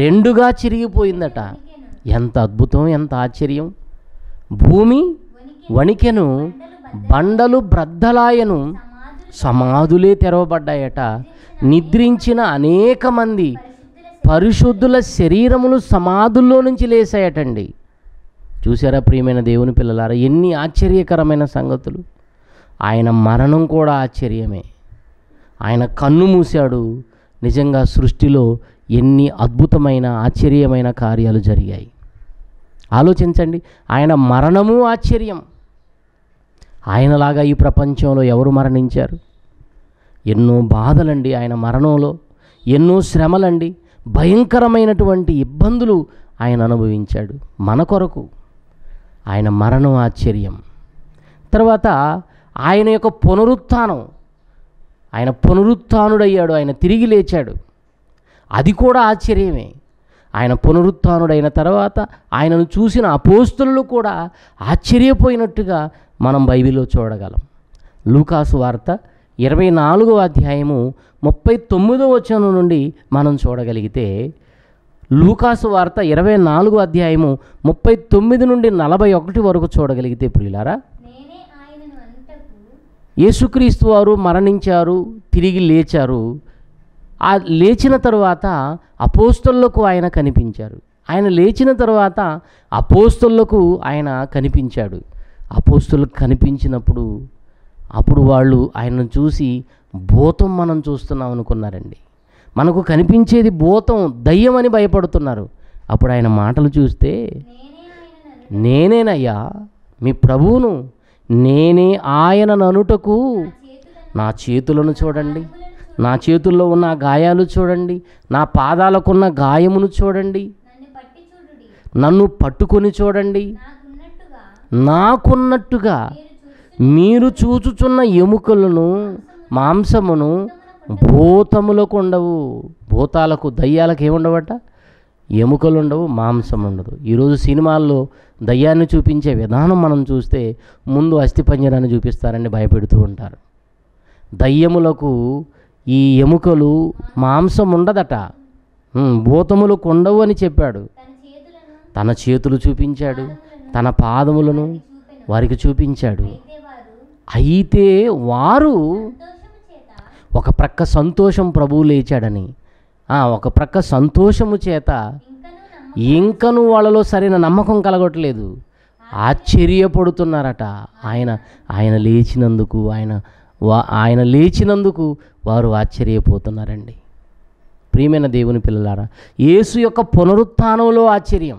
రెండుగా చిరిగిపోయిందట ఎంత అద్భుతం ఎంత ఆశ్చర్యం భూమి వణికెను బండలు బ్రద్దలాయను సమాధులే తెరవబడ్డాయట నిద్రించిన అనేక మంది పరిశుద్ధుల శరీరములు సమాధుల్లో నుంచి లేసాయటండి చూసారా ప్రియమైన దేవుని పిల్లలారా ఎన్ని ఆశ్చర్యకరమైన సంగతులు ఆయన మరణం కూడా ఆశ్చర్యమే ఆయన కన్ను మూశాడు నిజంగా సృష్టిలో ఎన్ని అద్భుతమైన ఆశ్చర్యమైన కార్యాలు జరిగాయి ఆలోచించండి ఆయన మరణము ఆశ్చర్యం ఆయనలాగా ఈ ప్రపంచంలో ఎవరు మరణించారు ఎన్నో బాధలండి ఆయన మరణంలో ఎన్నో శ్రమలండి భయంకరమైనటువంటి ఇబ్బందులు ఆయన అనుభవించాడు మన కొరకు ఆయన మరణం ఆశ్చర్యం తర్వాత ఆయన యొక్క పునరుత్థానం ఆయన పునరుత్డయ్యాడు ఆయన తిరిగి లేచాడు అది కూడా ఆశ్చర్యమే ఆయన పునరుత్డైన తర్వాత ఆయనను చూసిన అపోస్తులు కూడా ఆశ్చర్యపోయినట్టుగా మనం బైబిల్లో చూడగలం లూకాసు వార్త ఇరవై నాలుగవ అధ్యాయము ముప్పై తొమ్మిదవ వచనం నుండి మనం చూడగలిగితే లూకాసు వార్త ఇరవై నాలుగు అధ్యాయము ముప్పై తొమ్మిది నుండి నలభై ఒకటి వరకు చూడగలిగితే ప్రియులారా యేసుక్రీస్తు వారు మరణించారు తిరిగి లేచారు ఆ లేచిన తరువాత అపోస్తులకు ఆయన కనిపించారు ఆయన లేచిన తర్వాత అపోస్తులకు ఆయన కనిపించాడు అపోస్తులకు కనిపించినప్పుడు అప్పుడు వాళ్ళు ఆయనను చూసి భూతం మనం చూస్తున్నాం అనుకున్నారండి మనకు కనిపించేది భూతం దయ్యం అని భయపడుతున్నారు అప్పుడు ఆయన మాటలు చూస్తే నేనేనయ్యా మీ ప్రభువును నేనే ఆయన ననుటకు నా చేతులను చూడండి నా చేతుల్లో ఉన్న గాయాలు చూడండి నా పాదాలకున్న గాయమును చూడండి నన్ను పట్టుకొని చూడండి నాకున్నట్టుగా మీరు చూచుచున్న ఎముకలను మాంసమును భూతములకు ఉండవు భూతాలకు దయ్యాలకు ఏముండవట ఎముకలు ఉండవు మాంసం ఉండదు ఈరోజు సినిమాల్లో దయ్యాన్ని చూపించే విధానం మనం చూస్తే ముందు అస్థిపంజరాన్ని చూపిస్తారని భయపెడుతూ ఉంటారు దయ్యములకు ఈ ఎముకలు మాంసం ఉండదట భూతములు కొండవు అని చెప్పాడు తన చేతులు చూపించాడు తన పాదములను వారికి చూపించాడు అయితే వారు ఒక ప్రక్క సంతోషం ప్రభువు లేచాడని ఒక ప్రక్క సంతోషము చేత ఇంకను వాళ్ళలో సరైన నమ్మకం కలగట్లేదు ఆశ్చర్యపడుతున్నారట ఆయన ఆయన లేచినందుకు ఆయన వా ఆయన లేచినందుకు వారు ఆశ్చర్యపోతున్నారండి ప్రియమైన దేవుని పిల్లలారా యేసు యొక్క పునరుత్నంలో ఆశ్చర్యం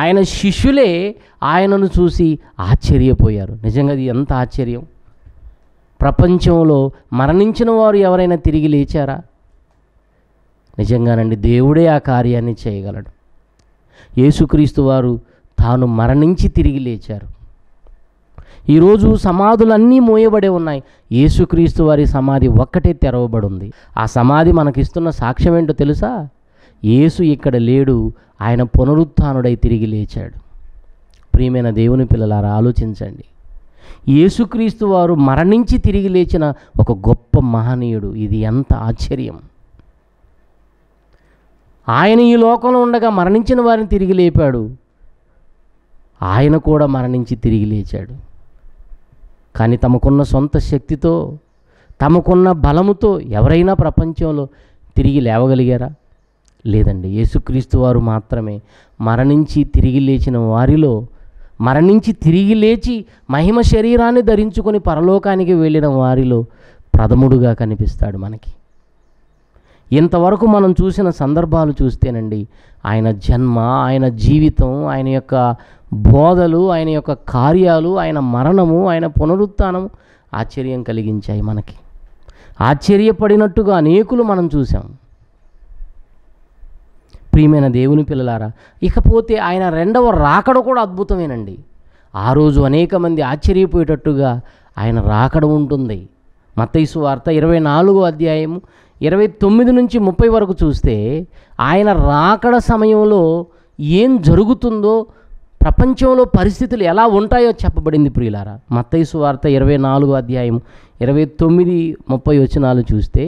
ఆయన శిష్యులే ఆయనను చూసి ఆశ్చర్యపోయారు నిజంగా అది ఎంత ఆశ్చర్యం ప్రపంచంలో మరణించిన వారు ఎవరైనా తిరిగి లేచారా నిజంగానండి దేవుడే ఆ కార్యాన్ని చేయగలడు యేసుక్రీస్తు వారు తాను మరణించి తిరిగి లేచారు ఈరోజు సమాధులన్నీ మోయబడి ఉన్నాయి యేసుక్రీస్తు వారి సమాధి ఒక్కటే తెరవబడి ఉంది ఆ సమాధి మనకిస్తున్న సాక్ష్యం ఏంటో తెలుసా యేసు ఇక్కడ లేడు ఆయన పునరుత్డై తిరిగి లేచాడు ప్రియమైన దేవుని పిల్లలారా ఆలోచించండి యేసుక్రీస్తు వారు మరణించి తిరిగి లేచిన ఒక గొప్ప మహనీయుడు ఇది ఎంత ఆశ్చర్యం ఆయన ఈ లోకంలో ఉండగా మరణించిన వారిని తిరిగి లేపాడు ఆయన కూడా మరణించి తిరిగి లేచాడు కానీ తమకున్న సొంత శక్తితో తమకున్న బలముతో ఎవరైనా ప్రపంచంలో తిరిగి లేవగలిగారా లేదండి యేసుక్రీస్తు వారు మాత్రమే మరణించి తిరిగి లేచిన వారిలో మరణించి తిరిగి లేచి మహిమ శరీరాన్ని ధరించుకొని పరలోకానికి వెళ్ళిన వారిలో ప్రథముడుగా కనిపిస్తాడు మనకి ఇంతవరకు మనం చూసిన సందర్భాలు చూస్తేనండి ఆయన జన్మ ఆయన జీవితం ఆయన యొక్క బోధలు ఆయన యొక్క కార్యాలు ఆయన మరణము ఆయన పునరుత్నము ఆశ్చర్యం కలిగించాయి మనకి ఆశ్చర్యపడినట్టుగా అనేకులు మనం చూసాం ప్రియమైన దేవుని పిల్లలారా ఇకపోతే ఆయన రెండవ రాకడ కూడా అద్భుతమేనండి ఆ రోజు అనేక మంది ఆశ్చర్యపోయేటట్టుగా ఆయన రాకడ ఉంటుంది మతైసు వార్త ఇరవై నాలుగో అధ్యాయము ఇరవై తొమ్మిది నుంచి ముప్పై వరకు చూస్తే ఆయన రాకడ సమయంలో ఏం జరుగుతుందో ప్రపంచంలో పరిస్థితులు ఎలా ఉంటాయో చెప్పబడింది ప్రియులారా మత్తైసు వార్త ఇరవై నాలుగు అధ్యాయం ఇరవై తొమ్మిది ముప్పై వచనాలు చూస్తే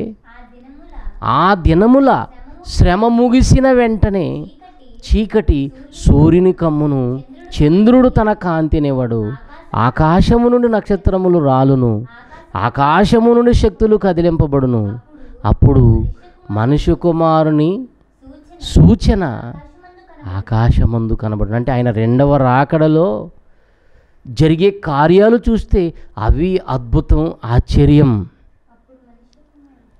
ఆ దినముల శ్రమ ముగిసిన వెంటనే చీకటి సూర్యుని కమ్మును చంద్రుడు తన కాంతినివ్వడు ఆకాశము నుండి నక్షత్రములు రాలును ఆకాశము నుండి శక్తులు కదిలింపబడును అప్పుడు మనుషు కుమారుని సూచన ఆకాశమందు కనబడును అంటే ఆయన రెండవ రాకడలో జరిగే కార్యాలు చూస్తే అవి అద్భుతం ఆశ్చర్యం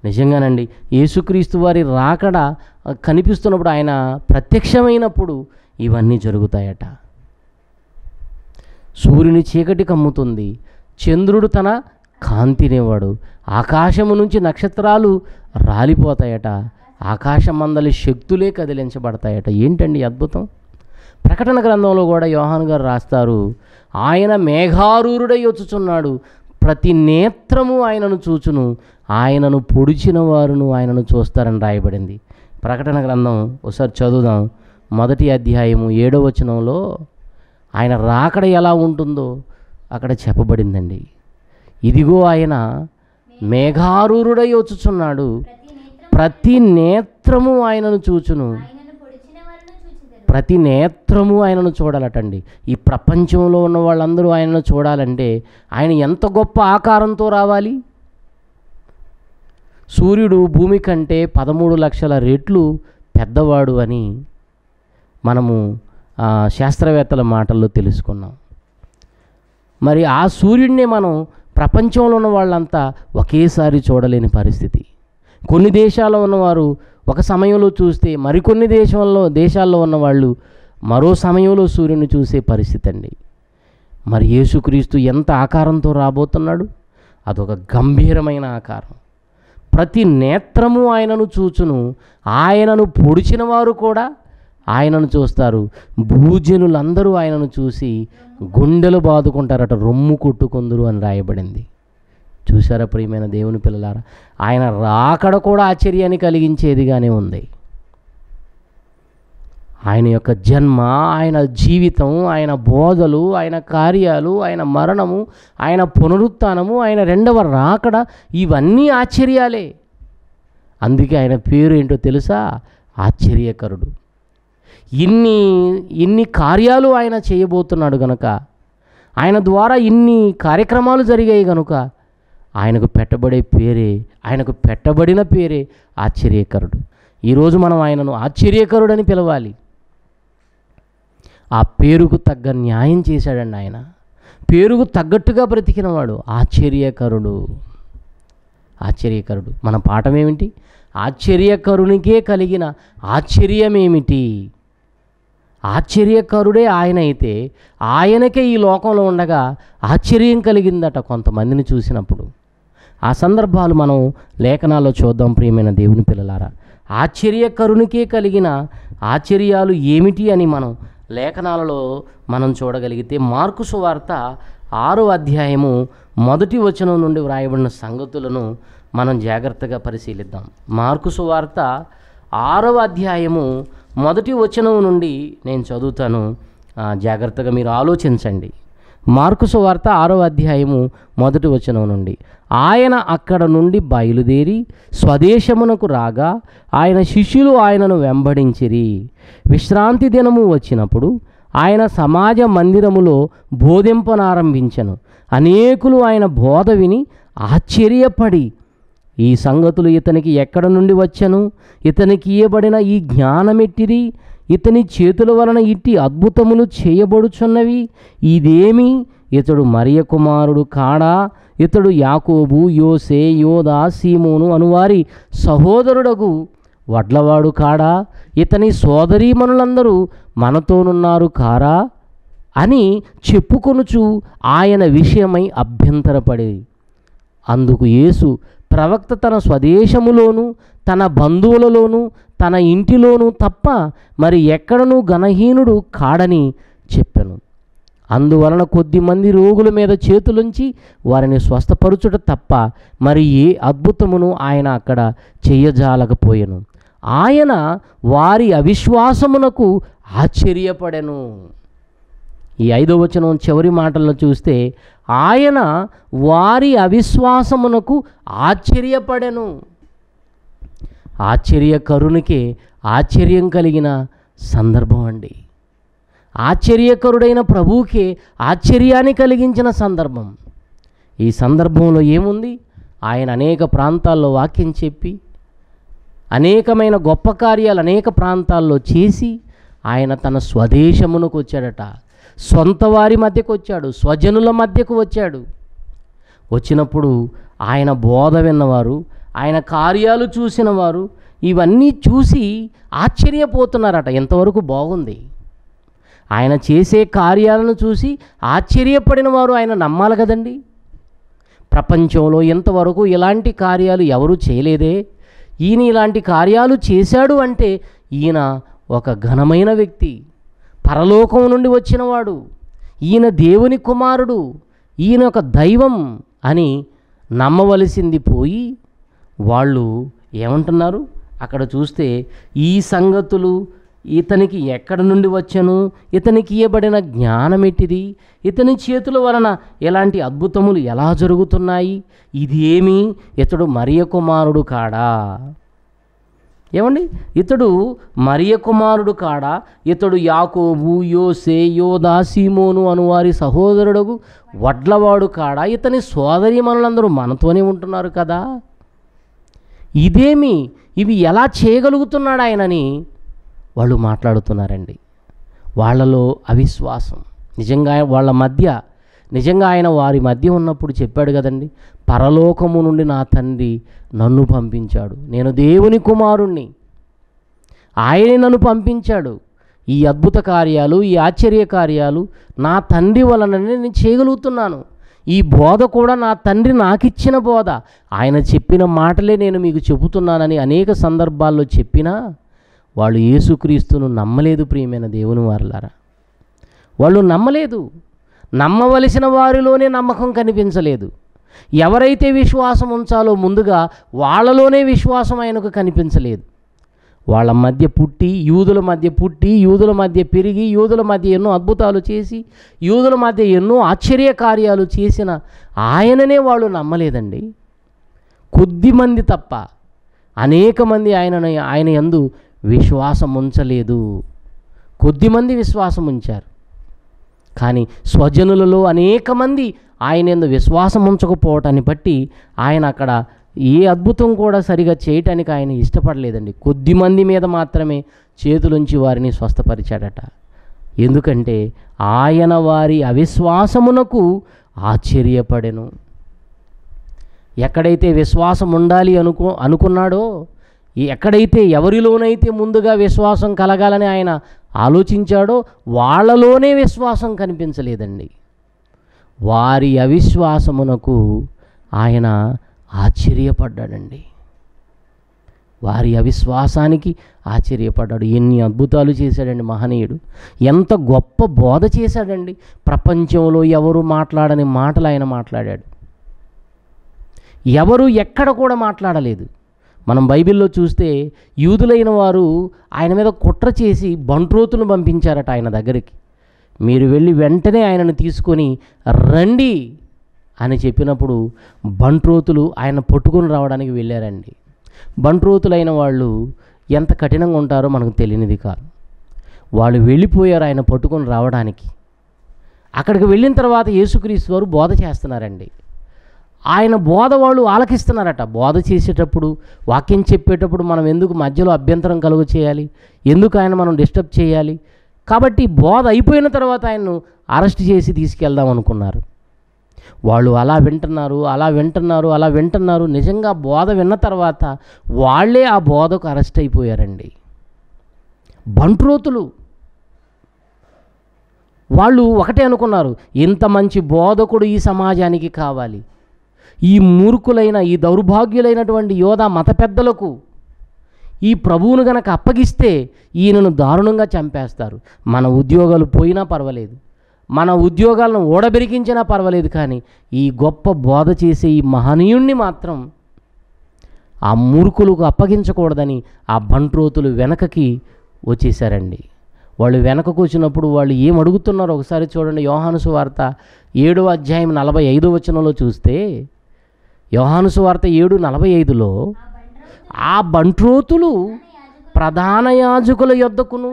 నిజంగానండి యేసుక్రీస్తు వారి రాకడ కనిపిస్తున్నప్పుడు ఆయన ప్రత్యక్షమైనప్పుడు ఇవన్నీ జరుగుతాయట సూర్యుని చీకటి కమ్ముతుంది చంద్రుడు తన కాంతినేవాడు ఆకాశము నుంచి నక్షత్రాలు రాలిపోతాయట ఆకాశమందలి శక్తులే కదిలించబడతాయట ఏంటండి అద్భుతం ప్రకటన గ్రంథంలో కూడా యోహాన్ గారు రాస్తారు ఆయన మేఘారూరుడై వచ్చుచున్నాడు ప్రతి నేత్రము ఆయనను చూచును ఆయనను పొడిచిన వారును ఆయనను చూస్తారని రాయబడింది ప్రకటన గ్రంథం ఒకసారి చదువుదాం మొదటి అధ్యాయము ఏడో వచనంలో ఆయన రాకడ ఎలా ఉంటుందో అక్కడ చెప్పబడిందండి ఇదిగో ఆయన మేఘారూరుడై వచ్చుచున్నాడు ప్రతి నేత్రము ఆయనను చూచును ప్రతి నేత్రము ఆయనను చూడాలటండి ఈ ప్రపంచంలో ఉన్న వాళ్ళందరూ ఆయనను చూడాలంటే ఆయన ఎంత గొప్ప ఆకారంతో రావాలి సూర్యుడు భూమి కంటే పదమూడు లక్షల రెట్లు పెద్దవాడు అని మనము శాస్త్రవేత్తల మాటల్లో తెలుసుకున్నాం మరి ఆ సూర్యుడినే మనం ప్రపంచంలో ఉన్న వాళ్ళంతా ఒకేసారి చూడలేని పరిస్థితి కొన్ని దేశాల్లో ఉన్నవారు ఒక సమయంలో చూస్తే మరికొన్ని దేశంలో దేశాల్లో ఉన్నవాళ్ళు మరో సమయంలో సూర్యుని చూసే పరిస్థితి అండి మరి యేసుక్రీస్తు ఎంత ఆకారంతో రాబోతున్నాడు అదొక గంభీరమైన ఆకారం ప్రతి నేత్రము ఆయనను చూచును ఆయనను పొడిచిన వారు కూడా ఆయనను చూస్తారు భూజనులందరూ ఆయనను చూసి గుండెలు బాదుకుంటారట రొమ్ము కొట్టుకుందరు అని రాయబడింది చూసారా ప్రియమైన దేవుని పిల్లలారా ఆయన రాకడ కూడా ఆశ్చర్యాన్ని కలిగించేదిగానే ఉంది ఆయన యొక్క జన్మ ఆయన జీవితం ఆయన బోధలు ఆయన కార్యాలు ఆయన మరణము ఆయన పునరుత్నము ఆయన రెండవ రాకడ ఇవన్నీ ఆశ్చర్యాలే అందుకే ఆయన పేరు ఏంటో తెలుసా ఆశ్చర్యకరుడు ఇన్ని ఇన్ని కార్యాలు ఆయన చేయబోతున్నాడు గనుక ఆయన ద్వారా ఇన్ని కార్యక్రమాలు జరిగాయి గనుక ఆయనకు పెట్టబడే పేరే ఆయనకు పెట్టబడిన పేరే ఆశ్చర్యకరుడు ఈరోజు మనం ఆయనను ఆశ్చర్యకరుడని పిలవాలి ఆ పేరుకు తగ్గ న్యాయం చేశాడండి ఆయన పేరుకు తగ్గట్టుగా బ్రతికినవాడు ఆశ్చర్యకరుడు ఆశ్చర్యకరుడు మన పాఠం ఏమిటి ఆశ్చర్యకరునికే కలిగిన ఆశ్చర్యమేమిటి ఆశ్చర్యకరుడే ఆయన అయితే ఆయనకే ఈ లోకంలో ఉండగా ఆశ్చర్యం కలిగిందట కొంతమందిని చూసినప్పుడు ఆ సందర్భాలు మనం లేఖనాల్లో చూద్దాం ప్రియమైన దేవుని పిల్లలారా ఆశ్చర్యకరునికే కలిగిన ఆశ్చర్యాలు ఏమిటి అని మనం లేఖనాలలో మనం చూడగలిగితే మార్కు సువార్త ఆరో అధ్యాయము మొదటి వచనం నుండి వ్రాయబడిన సంగతులను మనం జాగ్రత్తగా పరిశీలిద్దాం మార్కు సువార్త ఆరవ అధ్యాయము మొదటి వచనం నుండి నేను చదువుతాను జాగ్రత్తగా మీరు ఆలోచించండి మార్కుసు వార్త ఆరో అధ్యాయము మొదటి వచనం నుండి ఆయన అక్కడ నుండి బయలుదేరి స్వదేశమునకు రాగా ఆయన శిష్యులు ఆయనను వెంబడించిరి విశ్రాంతి దినము వచ్చినప్పుడు ఆయన సమాజ మందిరములో బోధింపనారంభించను అనేకులు ఆయన బోధ విని ఆశ్చర్యపడి ఈ సంగతులు ఇతనికి ఎక్కడ నుండి వచ్చను ఇతనికి ఇవ్వబడిన ఈ జ్ఞానమెట్టిది ఇతని చేతుల వలన ఇట్టి అద్భుతములు చేయబడుచున్నవి ఇదేమి ఇతడు మరియ కుమారుడు కాడా ఇతడు యాకోబు యోసే యోదా సీమోను అనువారి సహోదరుడకు వడ్లవాడు కాడా ఇతని సోదరీమణులందరూ మనతోనున్నారు కారా అని చెప్పుకొనుచు ఆయన విషయమై అభ్యంతరపడేది అందుకు యేసు ప్రవక్త తన స్వదేశములోను తన బంధువులలోను తన ఇంటిలోనూ తప్ప మరి ఎక్కడనూ ఘనహీనుడు కాడని చెప్పాను అందువలన కొద్దిమంది రోగుల మీద చేతులుంచి వారిని స్వస్థపరుచుట తప్ప మరి ఏ అద్భుతమును ఆయన అక్కడ చెయ్యజాలకపోయాను ఆయన వారి అవిశ్వాసమునకు ఆశ్చర్యపడెను ఈ ఐదో వచనం చివరి మాటల్లో చూస్తే ఆయన వారి అవిశ్వాసమునకు ఆశ్చర్యపడెను ఆశ్చర్యకరునికి ఆశ్చర్యం కలిగిన సందర్భం అండి ఆశ్చర్యకరుడైన ప్రభువుకి ఆశ్చర్యాన్ని కలిగించిన సందర్భం ఈ సందర్భంలో ఏముంది ఆయన అనేక ప్రాంతాల్లో వాక్యం చెప్పి అనేకమైన గొప్ప కార్యాలు అనేక ప్రాంతాల్లో చేసి ఆయన తన స్వదేశమునకు వచ్చాడట సొంత వారి మధ్యకు వచ్చాడు స్వజనుల మధ్యకు వచ్చాడు వచ్చినప్పుడు ఆయన బోధ విన్నవారు ఆయన కార్యాలు చూసిన వారు ఇవన్నీ చూసి ఆశ్చర్యపోతున్నారట ఎంతవరకు బాగుంది ఆయన చేసే కార్యాలను చూసి ఆశ్చర్యపడిన వారు ఆయన నమ్మాలి కదండి ప్రపంచంలో ఇంతవరకు ఇలాంటి కార్యాలు ఎవరు చేయలేదే ఈయన ఇలాంటి కార్యాలు చేశాడు అంటే ఈయన ఒక ఘనమైన వ్యక్తి పరలోకం నుండి వచ్చినవాడు ఈయన దేవుని కుమారుడు ఈయన ఒక దైవం అని నమ్మవలసింది పోయి వాళ్ళు ఏమంటున్నారు అక్కడ చూస్తే ఈ సంగతులు ఇతనికి ఎక్కడి నుండి వచ్చను ఇతనికి ఇవ్వబడిన జ్ఞానం ఎట్టిది ఇతని చేతుల వలన ఎలాంటి అద్భుతములు ఎలా జరుగుతున్నాయి ఇది ఏమి ఇతడు మరియ కుమారుడు కాడా ఏమండి ఇతడు మరియ కుమారుడు కాడా ఇతడు యాకోబు యోసే యోదా అనువారి అను వారి సహోదరుడు వడ్లవాడు కాడా ఇతని సోదరి మనలందరూ మనతోనే ఉంటున్నారు కదా ఇదేమి ఇవి ఎలా చేయగలుగుతున్నాడు ఆయనని వాళ్ళు మాట్లాడుతున్నారండి వాళ్ళలో అవిశ్వాసం నిజంగా వాళ్ళ మధ్య నిజంగా ఆయన వారి మధ్య ఉన్నప్పుడు చెప్పాడు కదండి పరలోకము నుండి నా తండ్రి నన్ను పంపించాడు నేను దేవుని కుమారుణ్ణి ఆయనే నన్ను పంపించాడు ఈ అద్భుత కార్యాలు ఈ ఆశ్చర్య కార్యాలు నా తండ్రి వలననే నేను చేయగలుగుతున్నాను ఈ బోధ కూడా నా తండ్రి నాకిచ్చిన బోధ ఆయన చెప్పిన మాటలే నేను మీకు చెబుతున్నానని అనేక సందర్భాల్లో చెప్పినా వాళ్ళు యేసుక్రీస్తును నమ్మలేదు ప్రియమైన దేవుని వారులారా వాళ్ళు నమ్మలేదు నమ్మవలసిన వారిలోనే నమ్మకం కనిపించలేదు ఎవరైతే విశ్వాసం ఉంచాలో ముందుగా వాళ్ళలోనే విశ్వాసం ఆయనకు కనిపించలేదు వాళ్ళ మధ్య పుట్టి యూదుల మధ్య పుట్టి యూదుల మధ్య పెరిగి యూదుల మధ్య ఎన్నో అద్భుతాలు చేసి యూదుల మధ్య ఎన్నో ఆశ్చర్య కార్యాలు చేసిన ఆయననే వాళ్ళు నమ్మలేదండి కొద్దిమంది తప్ప అనేక మంది ఆయనను ఆయన ఎందు విశ్వాసం ఉంచలేదు కొద్దిమంది విశ్వాసం ఉంచారు కానీ స్వజనులలో అనేక మంది ఆయన ఎందు విశ్వాసం ఉంచకపోవటాన్ని బట్టి ఆయన అక్కడ ఏ అద్భుతం కూడా సరిగా చేయటానికి ఆయన ఇష్టపడలేదండి కొద్దిమంది మీద మాత్రమే చేతులుంచి వారిని స్వస్థపరిచాడట ఎందుకంటే ఆయన వారి అవిశ్వాసమునకు ఆశ్చర్యపడెను ఎక్కడైతే విశ్వాసం ఉండాలి అనుకో అనుకున్నాడో ఎక్కడైతే ఎవరిలోనైతే ముందుగా విశ్వాసం కలగాలని ఆయన ఆలోచించాడో వాళ్ళలోనే విశ్వాసం కనిపించలేదండి వారి అవిశ్వాసమునకు ఆయన ఆశ్చర్యపడ్డాడండి వారి అవిశ్వాసానికి ఆశ్చర్యపడ్డాడు ఎన్ని అద్భుతాలు చేశాడండి మహనీయుడు ఎంత గొప్ప బోధ చేశాడండి ప్రపంచంలో ఎవరు మాట్లాడని మాటలు ఆయన మాట్లాడాడు ఎవరు ఎక్కడ కూడా మాట్లాడలేదు మనం బైబిల్లో చూస్తే యూదులైన వారు ఆయన మీద కుట్ర చేసి బంట్రోతులు పంపించారట ఆయన దగ్గరికి మీరు వెళ్ళి వెంటనే ఆయనను తీసుకొని రండి అని చెప్పినప్పుడు బంట్రోతులు ఆయన పట్టుకొని రావడానికి వెళ్ళారండి బంట్రోతులైన వాళ్ళు ఎంత కఠినంగా ఉంటారో మనకు తెలియనిది కాదు వాళ్ళు వెళ్ళిపోయారు ఆయన పట్టుకొని రావడానికి అక్కడికి వెళ్ళిన తర్వాత యేసుక్రీస్తు వారు బోధ చేస్తున్నారండి ఆయన బోధ వాళ్ళు ఆలకిస్తున్నారట బోధ చేసేటప్పుడు వాక్యం చెప్పేటప్పుడు మనం ఎందుకు మధ్యలో అభ్యంతరం కలుగు చేయాలి ఎందుకు ఆయన మనం డిస్టర్బ్ చేయాలి కాబట్టి బోధ అయిపోయిన తర్వాత ఆయన్ను అరెస్ట్ చేసి తీసుకెళ్దాం అనుకున్నారు వాళ్ళు అలా వింటున్నారు అలా వింటున్నారు అలా వింటున్నారు నిజంగా బోధ విన్న తర్వాత వాళ్ళే ఆ బోధకు అరెస్ట్ అయిపోయారండి బంట్రోతులు వాళ్ళు ఒకటే అనుకున్నారు ఇంత మంచి బోధకుడు ఈ సమాజానికి కావాలి ఈ మూర్ఖులైన ఈ దౌర్భాగ్యులైనటువంటి యోధ మత పెద్దలకు ఈ ప్రభువును గనక అప్పగిస్తే ఈయనను దారుణంగా చంపేస్తారు మన ఉద్యోగాలు పోయినా పర్వాలేదు మన ఉద్యోగాలను ఓడబెరికించినా పర్వాలేదు కానీ ఈ గొప్ప బోధ చేసే ఈ మహనీయుణ్ణి మాత్రం ఆ మూర్ఖులకు అప్పగించకూడదని ఆ బంట్రోతులు వెనకకి వచ్చేసారండి వాళ్ళు వెనకకు వచ్చినప్పుడు వాళ్ళు ఏం అడుగుతున్నారో ఒకసారి చూడండి యోహానుసు వార్త ఏడో అధ్యాయం నలభై ఐదో వచనంలో చూస్తే యోహానుసు వార్త ఏడు నలభై ఐదులో ఆ బంట్రోతులు ప్రధాన యాజకుల యొద్దకును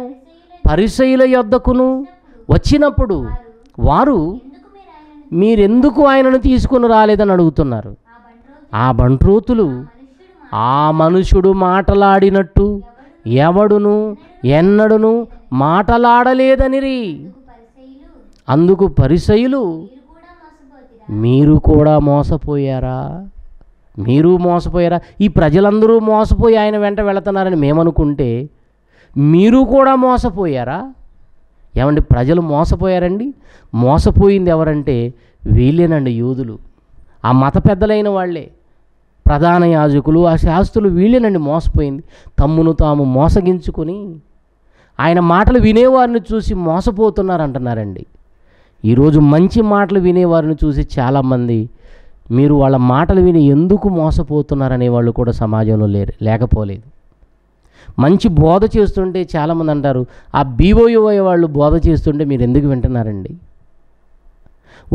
పరిసయుల యొద్దకును వచ్చినప్పుడు వారు మీరెందుకు ఆయనను తీసుకుని రాలేదని అడుగుతున్నారు ఆ బంట్రోతులు ఆ మనుషుడు మాటలాడినట్టు ఎవడును ఎన్నడును మాటలాడలేదనిరి అందుకు పరిసయులు మీరు కూడా మోసపోయారా మీరు మోసపోయారా ఈ ప్రజలందరూ మోసపోయి ఆయన వెంట వెళుతున్నారని మేమనుకుంటే మీరు కూడా మోసపోయారా ఏమండి ప్రజలు మోసపోయారండి మోసపోయింది ఎవరంటే వీళ్ళేనండి యూదులు ఆ మత పెద్దలైన వాళ్ళే ప్రధాన యాజకులు ఆ శాస్త్రులు వీళ్ళేనండి మోసపోయింది తమ్మును తాము మోసగించుకొని ఆయన మాటలు వినేవారిని చూసి మోసపోతున్నారంటున్నారండి ఈరోజు మంచి మాటలు వినేవారిని చూసి చాలామంది మీరు వాళ్ళ మాటలు విని ఎందుకు మోసపోతున్నారనే వాళ్ళు కూడా సమాజంలో లేరు లేకపోలేదు మంచి బోధ చేస్తుంటే చాలామంది అంటారు ఆ బీఓయూఐ వాళ్ళు బోధ చేస్తుంటే మీరు ఎందుకు వింటున్నారండి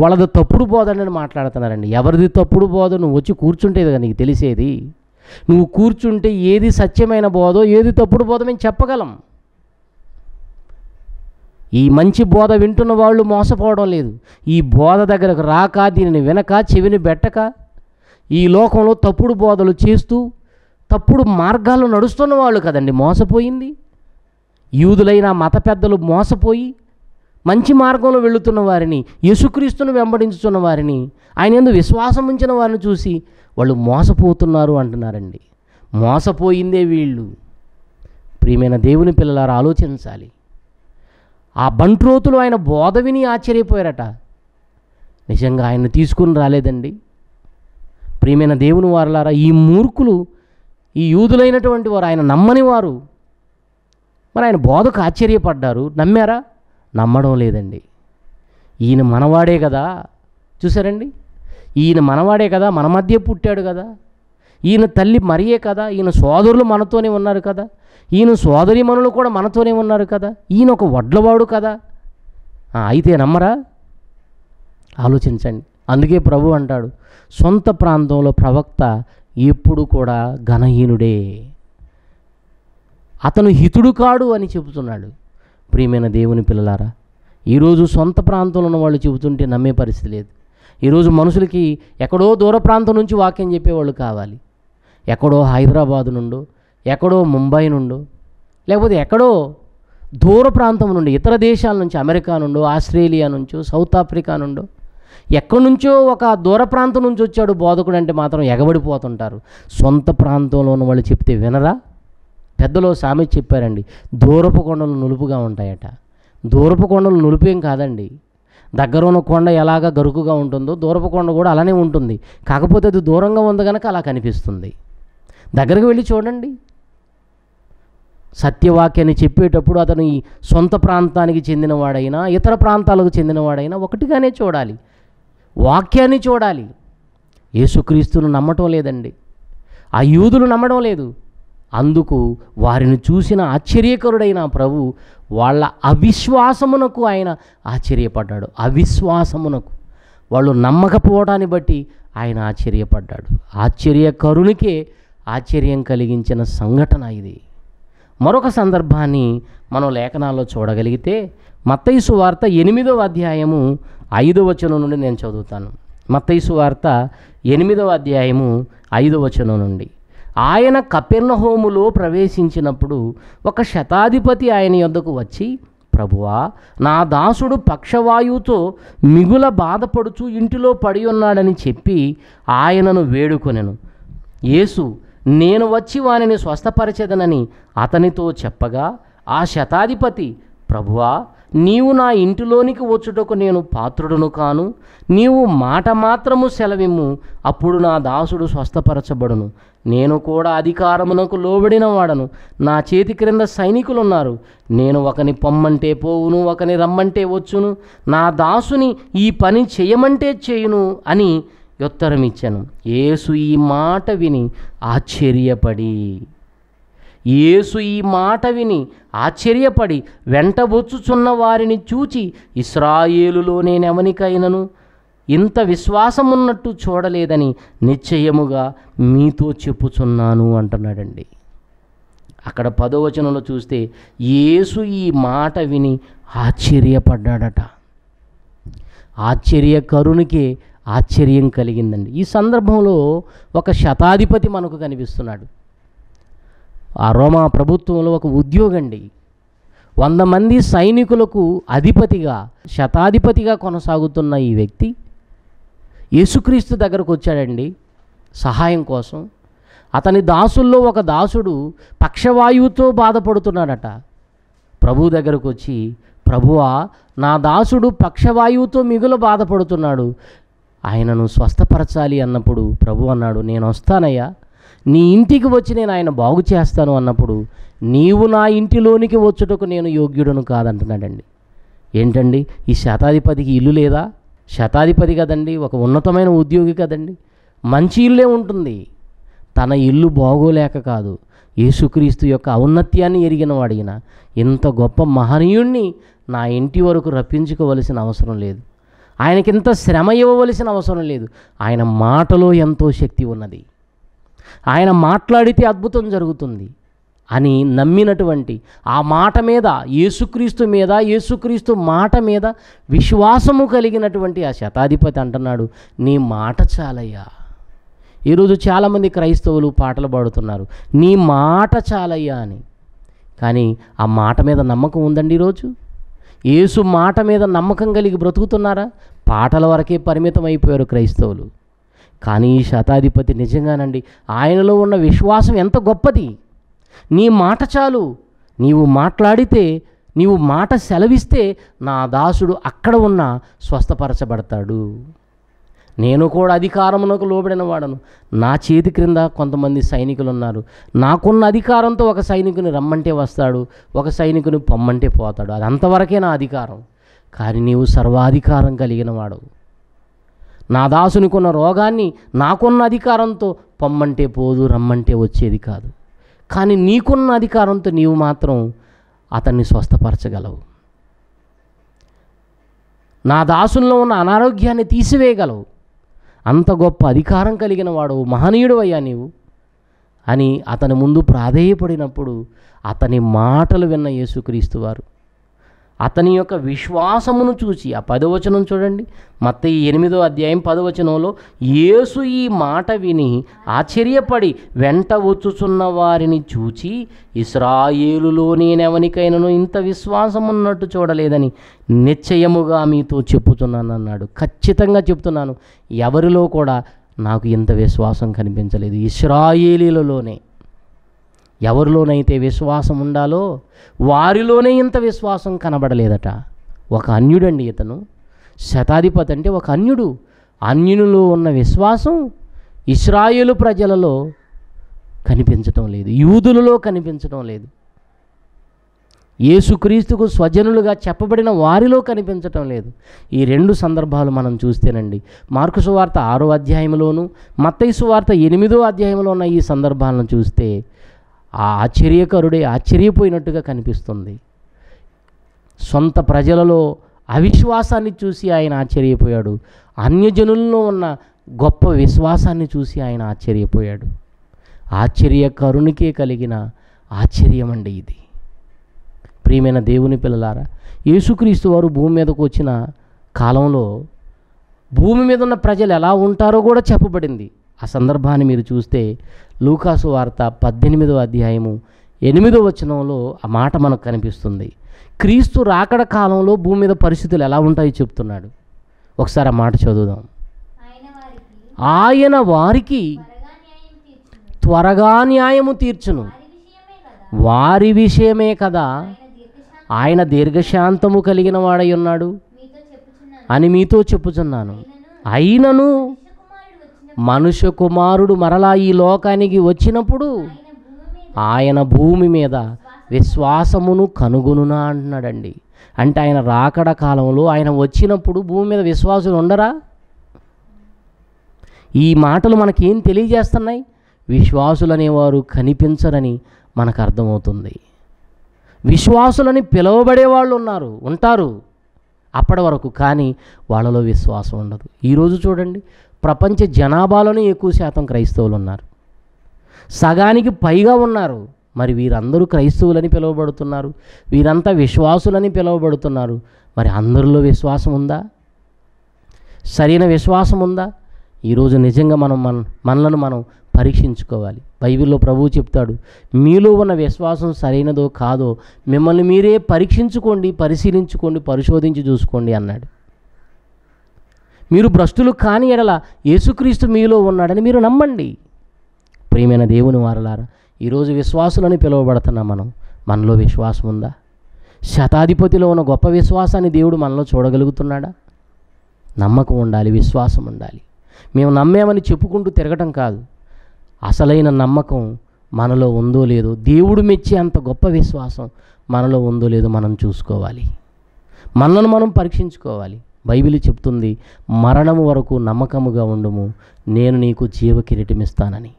వాళ్ళది తప్పుడు బోధ అని మాట్లాడుతున్నారండి ఎవరిది తప్పుడు బోధ నువ్వు వచ్చి కూర్చుంటే కదా నీకు తెలిసేది నువ్వు కూర్చుంటే ఏది సత్యమైన బోధో ఏది తప్పుడు బోధ మేము చెప్పగలం ఈ మంచి బోధ వింటున్న వాళ్ళు మోసపోవడం లేదు ఈ బోధ దగ్గరకు రాక దీనిని వినక చెవిని పెట్టక ఈ లోకంలో తప్పుడు బోధలు చేస్తూ తప్పుడు మార్గాల్లో నడుస్తున్న వాళ్ళు కదండి మోసపోయింది యూదులైన మత పెద్దలు మోసపోయి మంచి మార్గంలో వెళుతున్న వారిని యేసుక్రీస్తును వెంబడించుతున్న వారిని ఆయన ఎందు విశ్వాసం ఉంచిన వారిని చూసి వాళ్ళు మోసపోతున్నారు అంటున్నారండి మోసపోయిందే వీళ్ళు ప్రియమైన దేవుని పిల్లలారు ఆలోచించాలి ఆ బంట్రోతులు ఆయన బోధ విని ఆశ్చర్యపోయారట నిజంగా ఆయన తీసుకుని రాలేదండి ప్రియమైన దేవుని వారులారా ఈ మూర్ఖులు ఈ యూదులైనటువంటి వారు ఆయన నమ్మని వారు మరి ఆయన బోధకు ఆశ్చర్యపడ్డారు నమ్మారా నమ్మడం లేదండి ఈయన మనవాడే కదా చూసారండి ఈయన మనవాడే కదా మన మధ్య పుట్టాడు కదా ఈయన తల్లి మరియే కదా ఈయన సోదరులు మనతోనే ఉన్నారు కదా ఈయన సోదరి మనులు కూడా మనతోనే ఉన్నారు కదా ఈయన ఒక వడ్లవాడు కదా అయితే నమ్మరా ఆలోచించండి అందుకే ప్రభు అంటాడు సొంత ప్రాంతంలో ప్రవక్త ఎప్పుడు కూడా ఘనహీనుడే అతను హితుడు కాడు అని చెబుతున్నాడు ప్రియమైన దేవుని పిల్లలారా ఈరోజు సొంత ప్రాంతంలో ఉన్న వాళ్ళు చెబుతుంటే నమ్మే పరిస్థితి లేదు ఈరోజు మనుషులకి ఎక్కడో దూర ప్రాంతం నుంచి వాక్యం చెప్పేవాళ్ళు కావాలి ఎక్కడో హైదరాబాద్ నుండు ఎక్కడో ముంబై నుండు లేకపోతే ఎక్కడో దూర ప్రాంతం నుండి ఇతర దేశాల నుంచి అమెరికా నుండో ఆస్ట్రేలియా నుంచో సౌత్ ఆఫ్రికా నుండో ఎక్కడి నుంచో ఒక దూర ప్రాంతం నుంచి వచ్చాడు బోధకుడు అంటే మాత్రం ఎగబడిపోతుంటారు సొంత ప్రాంతంలో ఉన్న వాళ్ళు చెప్తే వినరా పెద్దలో సామె చెప్పారండి దూరపు కొండలు నులుపుగా ఉంటాయట దూరపు కొండలు నులుపేం కాదండి దగ్గర ఉన్న కొండ ఎలాగ గరుకుగా ఉంటుందో దూరపు కొండ కూడా అలానే ఉంటుంది కాకపోతే అది దూరంగా ఉంది కనుక అలా కనిపిస్తుంది దగ్గరకు వెళ్ళి చూడండి సత్యవాక్యాన్ని చెప్పేటప్పుడు అతను ఈ సొంత ప్రాంతానికి చెందినవాడైనా ఇతర ప్రాంతాలకు చెందినవాడైనా ఒకటిగానే చూడాలి వాక్యాన్ని చూడాలి యేసుక్రీస్తును నమ్మటం లేదండి ఆ యూదులు నమ్మడం లేదు అందుకు వారిని చూసిన ఆశ్చర్యకరుడైన ప్రభు వాళ్ళ అవిశ్వాసమునకు ఆయన ఆశ్చర్యపడ్డాడు అవిశ్వాసమునకు వాళ్ళు నమ్మకపోవడాన్ని బట్టి ఆయన ఆశ్చర్యపడ్డాడు ఆశ్చర్యకరునికే ఆశ్చర్యం కలిగించిన సంఘటన ఇది మరొక సందర్భాన్ని మనం లేఖనాల్లో చూడగలిగితే మత్తైసు వార్త ఎనిమిదవ అధ్యాయము ఐదవ వచనం నుండి నేను చదువుతాను మత్తైసు వార్త ఎనిమిదవ అధ్యాయము ఐదవ వచనం నుండి ఆయన కపెర్ణహోములో ప్రవేశించినప్పుడు ఒక శతాధిపతి ఆయన యొద్దకు వచ్చి ప్రభువా నా దాసుడు పక్షవాయువుతో మిగుల బాధపడుచు ఇంటిలో పడి ఉన్నాడని చెప్పి ఆయనను వేడుకొనెను యేసు నేను వచ్చి వానిని స్వస్థపరచెదనని అతనితో చెప్పగా ఆ శతాధిపతి ప్రభువా నీవు నా ఇంటిలోనికి వచ్చుటకు నేను పాత్రుడును కాను నీవు మాట మాత్రము సెలవిమ్ము అప్పుడు నా దాసుడు స్వస్థపరచబడును నేను కూడా అధికారమునకు లోబడిన వాడను నా చేతి క్రింద సైనికులున్నారు నేను ఒకని పొమ్మంటే పోవును ఒకని రమ్మంటే వచ్చును నా దాసుని ఈ పని చేయమంటే చేయును అని ఉత్తరం ఇచ్చాను ఏసు ఈ మాట విని ఆశ్చర్యపడి ఏసు ఈ మాట విని ఆశ్చర్యపడి వెంటబొచ్చుచున్న వారిని చూచి ఇస్రాయేలులో నేనెవనికైనను ఇంత విశ్వాసమున్నట్టు చూడలేదని నిశ్చయముగా మీతో చెప్పుచున్నాను అంటున్నాడండి అక్కడ పదవచనంలో చూస్తే ఏసు ఈ మాట విని ఆశ్చర్యపడ్డాడట ఆశ్చర్య ఆశ్చర్యకరునికే ఆశ్చర్యం కలిగిందండి ఈ సందర్భంలో ఒక శతాధిపతి మనకు కనిపిస్తున్నాడు ఆ రోమా ప్రభుత్వంలో ఒక ఉద్యోగండి వంద మంది సైనికులకు అధిపతిగా శతాధిపతిగా కొనసాగుతున్న ఈ వ్యక్తి యేసుక్రీస్తు దగ్గరకు వచ్చాడండి సహాయం కోసం అతని దాసుల్లో ఒక దాసుడు పక్షవాయువుతో బాధపడుతున్నాడట ప్రభు దగ్గరకు వచ్చి ప్రభువా నా దాసుడు పక్షవాయువుతో మిగులు బాధపడుతున్నాడు ఆయనను స్వస్థపరచాలి అన్నప్పుడు ప్రభు అన్నాడు నేను వస్తానయ్యా నీ ఇంటికి వచ్చి నేను ఆయన బాగు చేస్తాను అన్నప్పుడు నీవు నా ఇంటిలోనికి వచ్చుటకు నేను యోగ్యుడను కాదంటున్నాడండి ఏంటండి ఈ శతాధిపతికి ఇల్లు లేదా శతాధిపతి కదండి ఒక ఉన్నతమైన ఉద్యోగి కదండి మంచి ఇల్లే ఉంటుంది తన ఇల్లు బాగోలేక కాదు యేసుక్రీస్తు యొక్క ఔన్నత్యాన్ని ఎరిగిన వాడిగిన ఇంత గొప్ప మహనీయుణ్ణి నా ఇంటి వరకు రప్పించుకోవలసిన అవసరం లేదు ఆయనకి ఇంత శ్రమ ఇవ్వవలసిన అవసరం లేదు ఆయన మాటలో ఎంతో శక్తి ఉన్నది ఆయన మాట్లాడితే అద్భుతం జరుగుతుంది అని నమ్మినటువంటి ఆ మాట మీద యేసుక్రీస్తు మీద యేసుక్రీస్తు మాట మీద విశ్వాసము కలిగినటువంటి ఆ శతాధిపతి అంటున్నాడు నీ మాట చాలయ్యా ఈరోజు చాలామంది క్రైస్తవులు పాటలు పాడుతున్నారు నీ మాట చాలయ్యా అని కానీ ఆ మాట మీద నమ్మకం ఉందండి ఈరోజు యేసు మాట మీద నమ్మకం కలిగి బ్రతుకుతున్నారా పాటల వరకే పరిమితం అయిపోయారు క్రైస్తవులు కానీ ఈ శతాధిపతి నిజంగానండి ఆయనలో ఉన్న విశ్వాసం ఎంత గొప్పది నీ మాట చాలు నీవు మాట్లాడితే నీవు మాట సెలవిస్తే నా దాసుడు అక్కడ ఉన్న స్వస్థపరచబడతాడు నేను కూడా అధికారమునకు లోబడిన వాడను నా చేతి క్రింద కొంతమంది సైనికులు ఉన్నారు నాకున్న అధికారంతో ఒక సైనికుని రమ్మంటే వస్తాడు ఒక సైనికుని పొమ్మంటే పోతాడు అది అంతవరకే నా అధికారం కానీ నీవు సర్వాధికారం కలిగిన వాడు నా దాసునికున్న రోగాన్ని నాకున్న అధికారంతో పొమ్మంటే పోదు రమ్మంటే వచ్చేది కాదు కానీ నీకున్న అధికారంతో నీవు మాత్రం అతన్ని స్వస్థపరచగలవు నా దాసుల్లో ఉన్న అనారోగ్యాన్ని తీసివేయగలవు అంత గొప్ప అధికారం కలిగిన వాడు మహనీయుడు అయ్యా నీవు అని అతని ముందు ప్రాధేయపడినప్పుడు అతని మాటలు విన్న యేసుక్రీస్తు వారు అతని యొక్క విశ్వాసమును చూసి ఆ పదవచనం చూడండి మత్త ఈ ఎనిమిదో అధ్యాయం పదవచనంలో యేసు ఈ మాట విని ఆశ్చర్యపడి వెంట వచ్చుచున్న వారిని చూచి ఇస్రాయేలులో నేనెవనికైనాను ఇంత విశ్వాసం ఉన్నట్టు చూడలేదని నిశ్చయముగా మీతో చెప్పుతున్నాను అన్నాడు ఖచ్చితంగా చెప్తున్నాను ఎవరిలో కూడా నాకు ఇంత విశ్వాసం కనిపించలేదు ఇస్రాయేలీలలోనే ఎవరిలోనైతే విశ్వాసం ఉండాలో వారిలోనే ఇంత విశ్వాసం కనబడలేదట ఒక అన్యుడండి ఇతను శతాధిపతి అంటే ఒక అన్యుడు అన్యునిలో ఉన్న విశ్వాసం ఇస్రాయేలు ప్రజలలో కనిపించటం లేదు యూదులలో కనిపించటం లేదు యేసుక్రీస్తుకు స్వజనులుగా చెప్పబడిన వారిలో కనిపించటం లేదు ఈ రెండు సందర్భాలు మనం చూస్తేనండి మార్కుసు వార్త ఆరో అధ్యాయంలోను మత్తైసు వార్త ఎనిమిదో అధ్యాయంలో ఉన్న ఈ సందర్భాలను చూస్తే ఆ ఆశ్చర్యకరుడే ఆశ్చర్యపోయినట్టుగా కనిపిస్తుంది సొంత ప్రజలలో అవిశ్వాసాన్ని చూసి ఆయన ఆశ్చర్యపోయాడు అన్యజనుల్లో ఉన్న గొప్ప విశ్వాసాన్ని చూసి ఆయన ఆశ్చర్యపోయాడు ఆశ్చర్యకరునికే కలిగిన ఆశ్చర్యం అండి ఇది ప్రియమైన దేవుని పిల్లలారా యేసుక్రీస్తు వారు భూమి మీదకు వచ్చిన కాలంలో భూమి మీద ఉన్న ప్రజలు ఎలా ఉంటారో కూడా చెప్పబడింది ఆ సందర్భాన్ని మీరు చూస్తే లూకాసు వార్త పద్దెనిమిదవ అధ్యాయము ఎనిమిదో వచనంలో ఆ మాట మనకు కనిపిస్తుంది క్రీస్తు రాకడ కాలంలో భూమి మీద పరిస్థితులు ఎలా ఉంటాయో చెప్తున్నాడు ఒకసారి ఆ మాట చదువుదాం ఆయన వారికి త్వరగా న్యాయము తీర్చును వారి విషయమే కదా ఆయన దీర్ఘశాంతము కలిగిన వాడై ఉన్నాడు అని మీతో చెప్పుచున్నాను అయినను మనుష్య కుమారుడు మరలా ఈ లోకానికి వచ్చినప్పుడు ఆయన భూమి మీద విశ్వాసమును కనుగొనునా అంటున్నాడండి అంటే ఆయన రాకడ కాలంలో ఆయన వచ్చినప్పుడు భూమి మీద విశ్వాసులు ఉండరా ఈ మాటలు మనకేం తెలియజేస్తున్నాయి విశ్వాసులు అనేవారు కనిపించరని మనకు అర్థమవుతుంది విశ్వాసులని పిలువబడే వాళ్ళు ఉన్నారు ఉంటారు అప్పటి వరకు కానీ వాళ్ళలో విశ్వాసం ఉండదు ఈరోజు చూడండి ప్రపంచ జనాభాలోనే ఎక్కువ శాతం క్రైస్తవులు ఉన్నారు సగానికి పైగా ఉన్నారు మరి వీరందరూ క్రైస్తవులని పిలువబడుతున్నారు వీరంతా విశ్వాసులని పిలువబడుతున్నారు మరి అందరిలో విశ్వాసం ఉందా సరైన విశ్వాసం ఉందా ఈరోజు నిజంగా మనం మన మనలను మనం పరీక్షించుకోవాలి బైబిల్లో ప్రభువు చెప్తాడు మీలో ఉన్న విశ్వాసం సరైనదో కాదో మిమ్మల్ని మీరే పరీక్షించుకోండి పరిశీలించుకోండి పరిశోధించి చూసుకోండి అన్నాడు మీరు భ్రష్టులు కాని ఎడల యేసుక్రీస్తు మీలో ఉన్నాడని మీరు నమ్మండి ప్రియమైన దేవుని వారలారా ఈరోజు విశ్వాసులని పిలువబడుతున్నాం మనం మనలో విశ్వాసం ఉందా శతాధిపతిలో ఉన్న గొప్ప విశ్వాసాన్ని దేవుడు మనలో చూడగలుగుతున్నాడా నమ్మకం ఉండాలి విశ్వాసం ఉండాలి మేము నమ్మామని చెప్పుకుంటూ తిరగటం కాదు అసలైన నమ్మకం మనలో ఉందో లేదో దేవుడు మెచ్చే అంత గొప్ప విశ్వాసం మనలో ఉందో లేదో మనం చూసుకోవాలి మనల్ని మనం పరీక్షించుకోవాలి బైబిల్ చెప్తుంది మరణం వరకు నమ్మకముగా ఉండుము నేను నీకు జీవ కిరీటం ఇస్తానని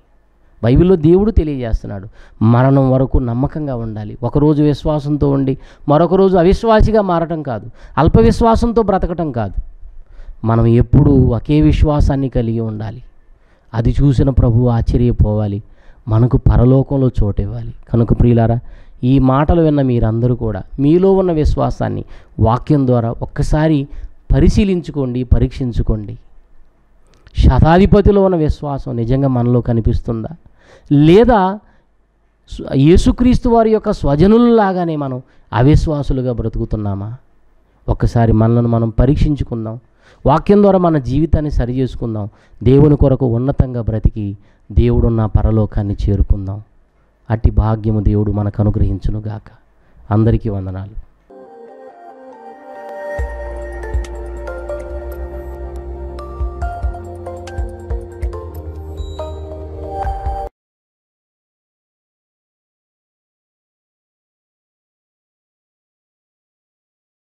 బైబిల్లో దేవుడు తెలియజేస్తున్నాడు మరణం వరకు నమ్మకంగా ఉండాలి ఒకరోజు విశ్వాసంతో ఉండి మరొక రోజు అవిశ్వాసిగా మారటం కాదు అల్పవిశ్వాసంతో బ్రతకటం కాదు మనం ఎప్పుడూ ఒకే విశ్వాసాన్ని కలిగి ఉండాలి అది చూసిన ప్రభువు ఆశ్చర్యపోవాలి మనకు పరలోకంలో చోటు ఇవ్వాలి కనుక ప్రియులారా ఈ మాటలు విన్న మీరందరూ కూడా మీలో ఉన్న విశ్వాసాన్ని వాక్యం ద్వారా ఒక్కసారి పరిశీలించుకోండి పరీక్షించుకోండి శతాధిపతిలో ఉన్న విశ్వాసం నిజంగా మనలో కనిపిస్తుందా లేదా యేసుక్రీస్తు వారి యొక్క స్వజనుల్లాగానే మనం అవిశ్వాసులుగా బ్రతుకుతున్నామా ఒక్కసారి మనలను మనం పరీక్షించుకుందాం వాక్యం ద్వారా మన జీవితాన్ని సరి చేసుకుందాం దేవుని కొరకు ఉన్నతంగా బ్రతికి దేవుడున్న పరలోకాన్ని చేరుకుందాం అట్టి భాగ్యము దేవుడు మనకు అనుగ్రహించునుగాక అందరికీ వందనాలు